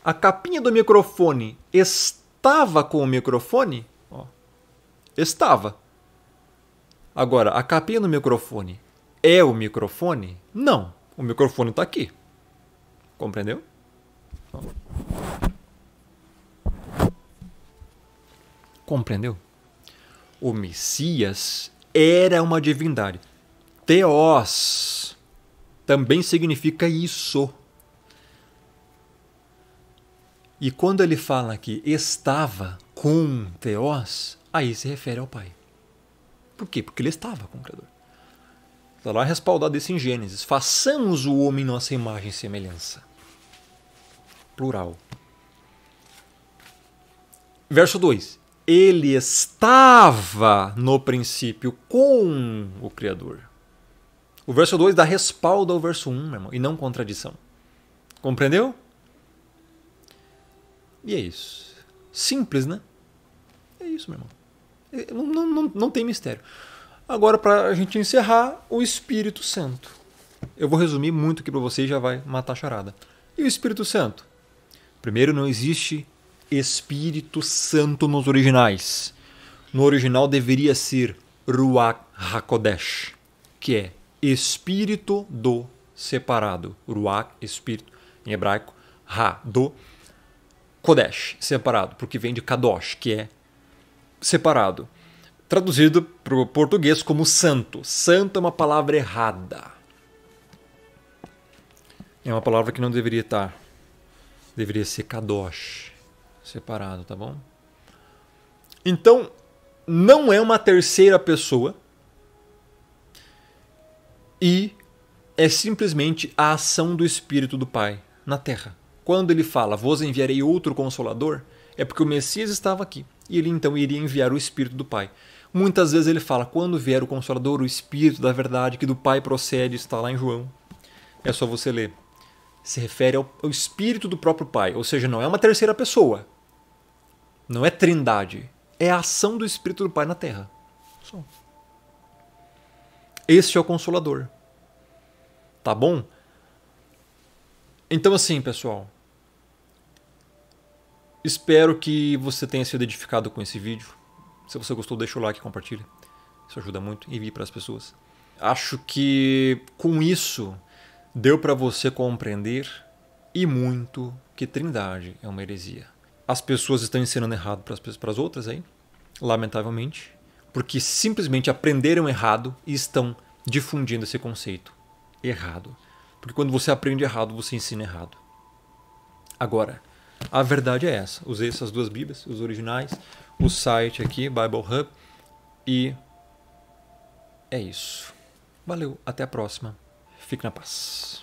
a capinha do microfone estava com o microfone? Ó, estava. Agora, a capinha do microfone é o microfone? Não, o microfone está aqui. Compreendeu? Ó. Compreendeu? O Messias era uma divindade. Theos também significa isso. E quando ele fala que estava com Theos, aí se refere ao Pai. Por quê? Porque ele estava com o Criador. Está lá respaldado isso em Gênesis. Façamos o homem nossa imagem e semelhança. Plural. Verso 2 ele estava no princípio com o Criador. O verso 2 dá respaldo ao verso 1, meu irmão, e não contradição. Compreendeu? E é isso. Simples, né? É isso, meu irmão. É, não, não, não, não tem mistério. Agora, para a gente encerrar, o Espírito Santo. Eu vou resumir muito aqui para vocês, já vai matar a charada. E o Espírito Santo? Primeiro, não existe Espírito Santo nos originais. No original deveria ser Ruach HaKodesh, que é Espírito do separado. Ruach, Espírito, em hebraico, Ha, do, Kodesh, separado, porque vem de Kadosh, que é separado. Traduzido para o português como santo. Santo é uma palavra errada. É uma palavra que não deveria estar. Tá, deveria ser Kadosh separado, tá bom? Então, não é uma terceira pessoa e é simplesmente a ação do Espírito do Pai na terra. Quando ele fala, vos enviarei outro consolador, é porque o Messias estava aqui e ele então iria enviar o Espírito do Pai. Muitas vezes ele fala, quando vier o Consolador, o Espírito da Verdade, que do Pai procede, está lá em João. É só você ler. Se refere ao, ao Espírito do próprio Pai, ou seja, não é uma terceira pessoa, não é trindade. É a ação do Espírito do Pai na terra. Só. Este é o Consolador. Tá bom? Então, assim, pessoal. Espero que você tenha sido edificado com esse vídeo. Se você gostou, deixa o like e compartilha. Isso ajuda muito. Envie para as pessoas. Acho que com isso deu para você compreender e muito que Trindade é uma heresia as pessoas estão ensinando errado para as outras aí, lamentavelmente, porque simplesmente aprenderam errado e estão difundindo esse conceito errado. Porque quando você aprende errado, você ensina errado. Agora, a verdade é essa. Usei essas duas Bíblias, os originais, o site aqui, Bible Hub, e é isso. Valeu, até a próxima. Fique na paz.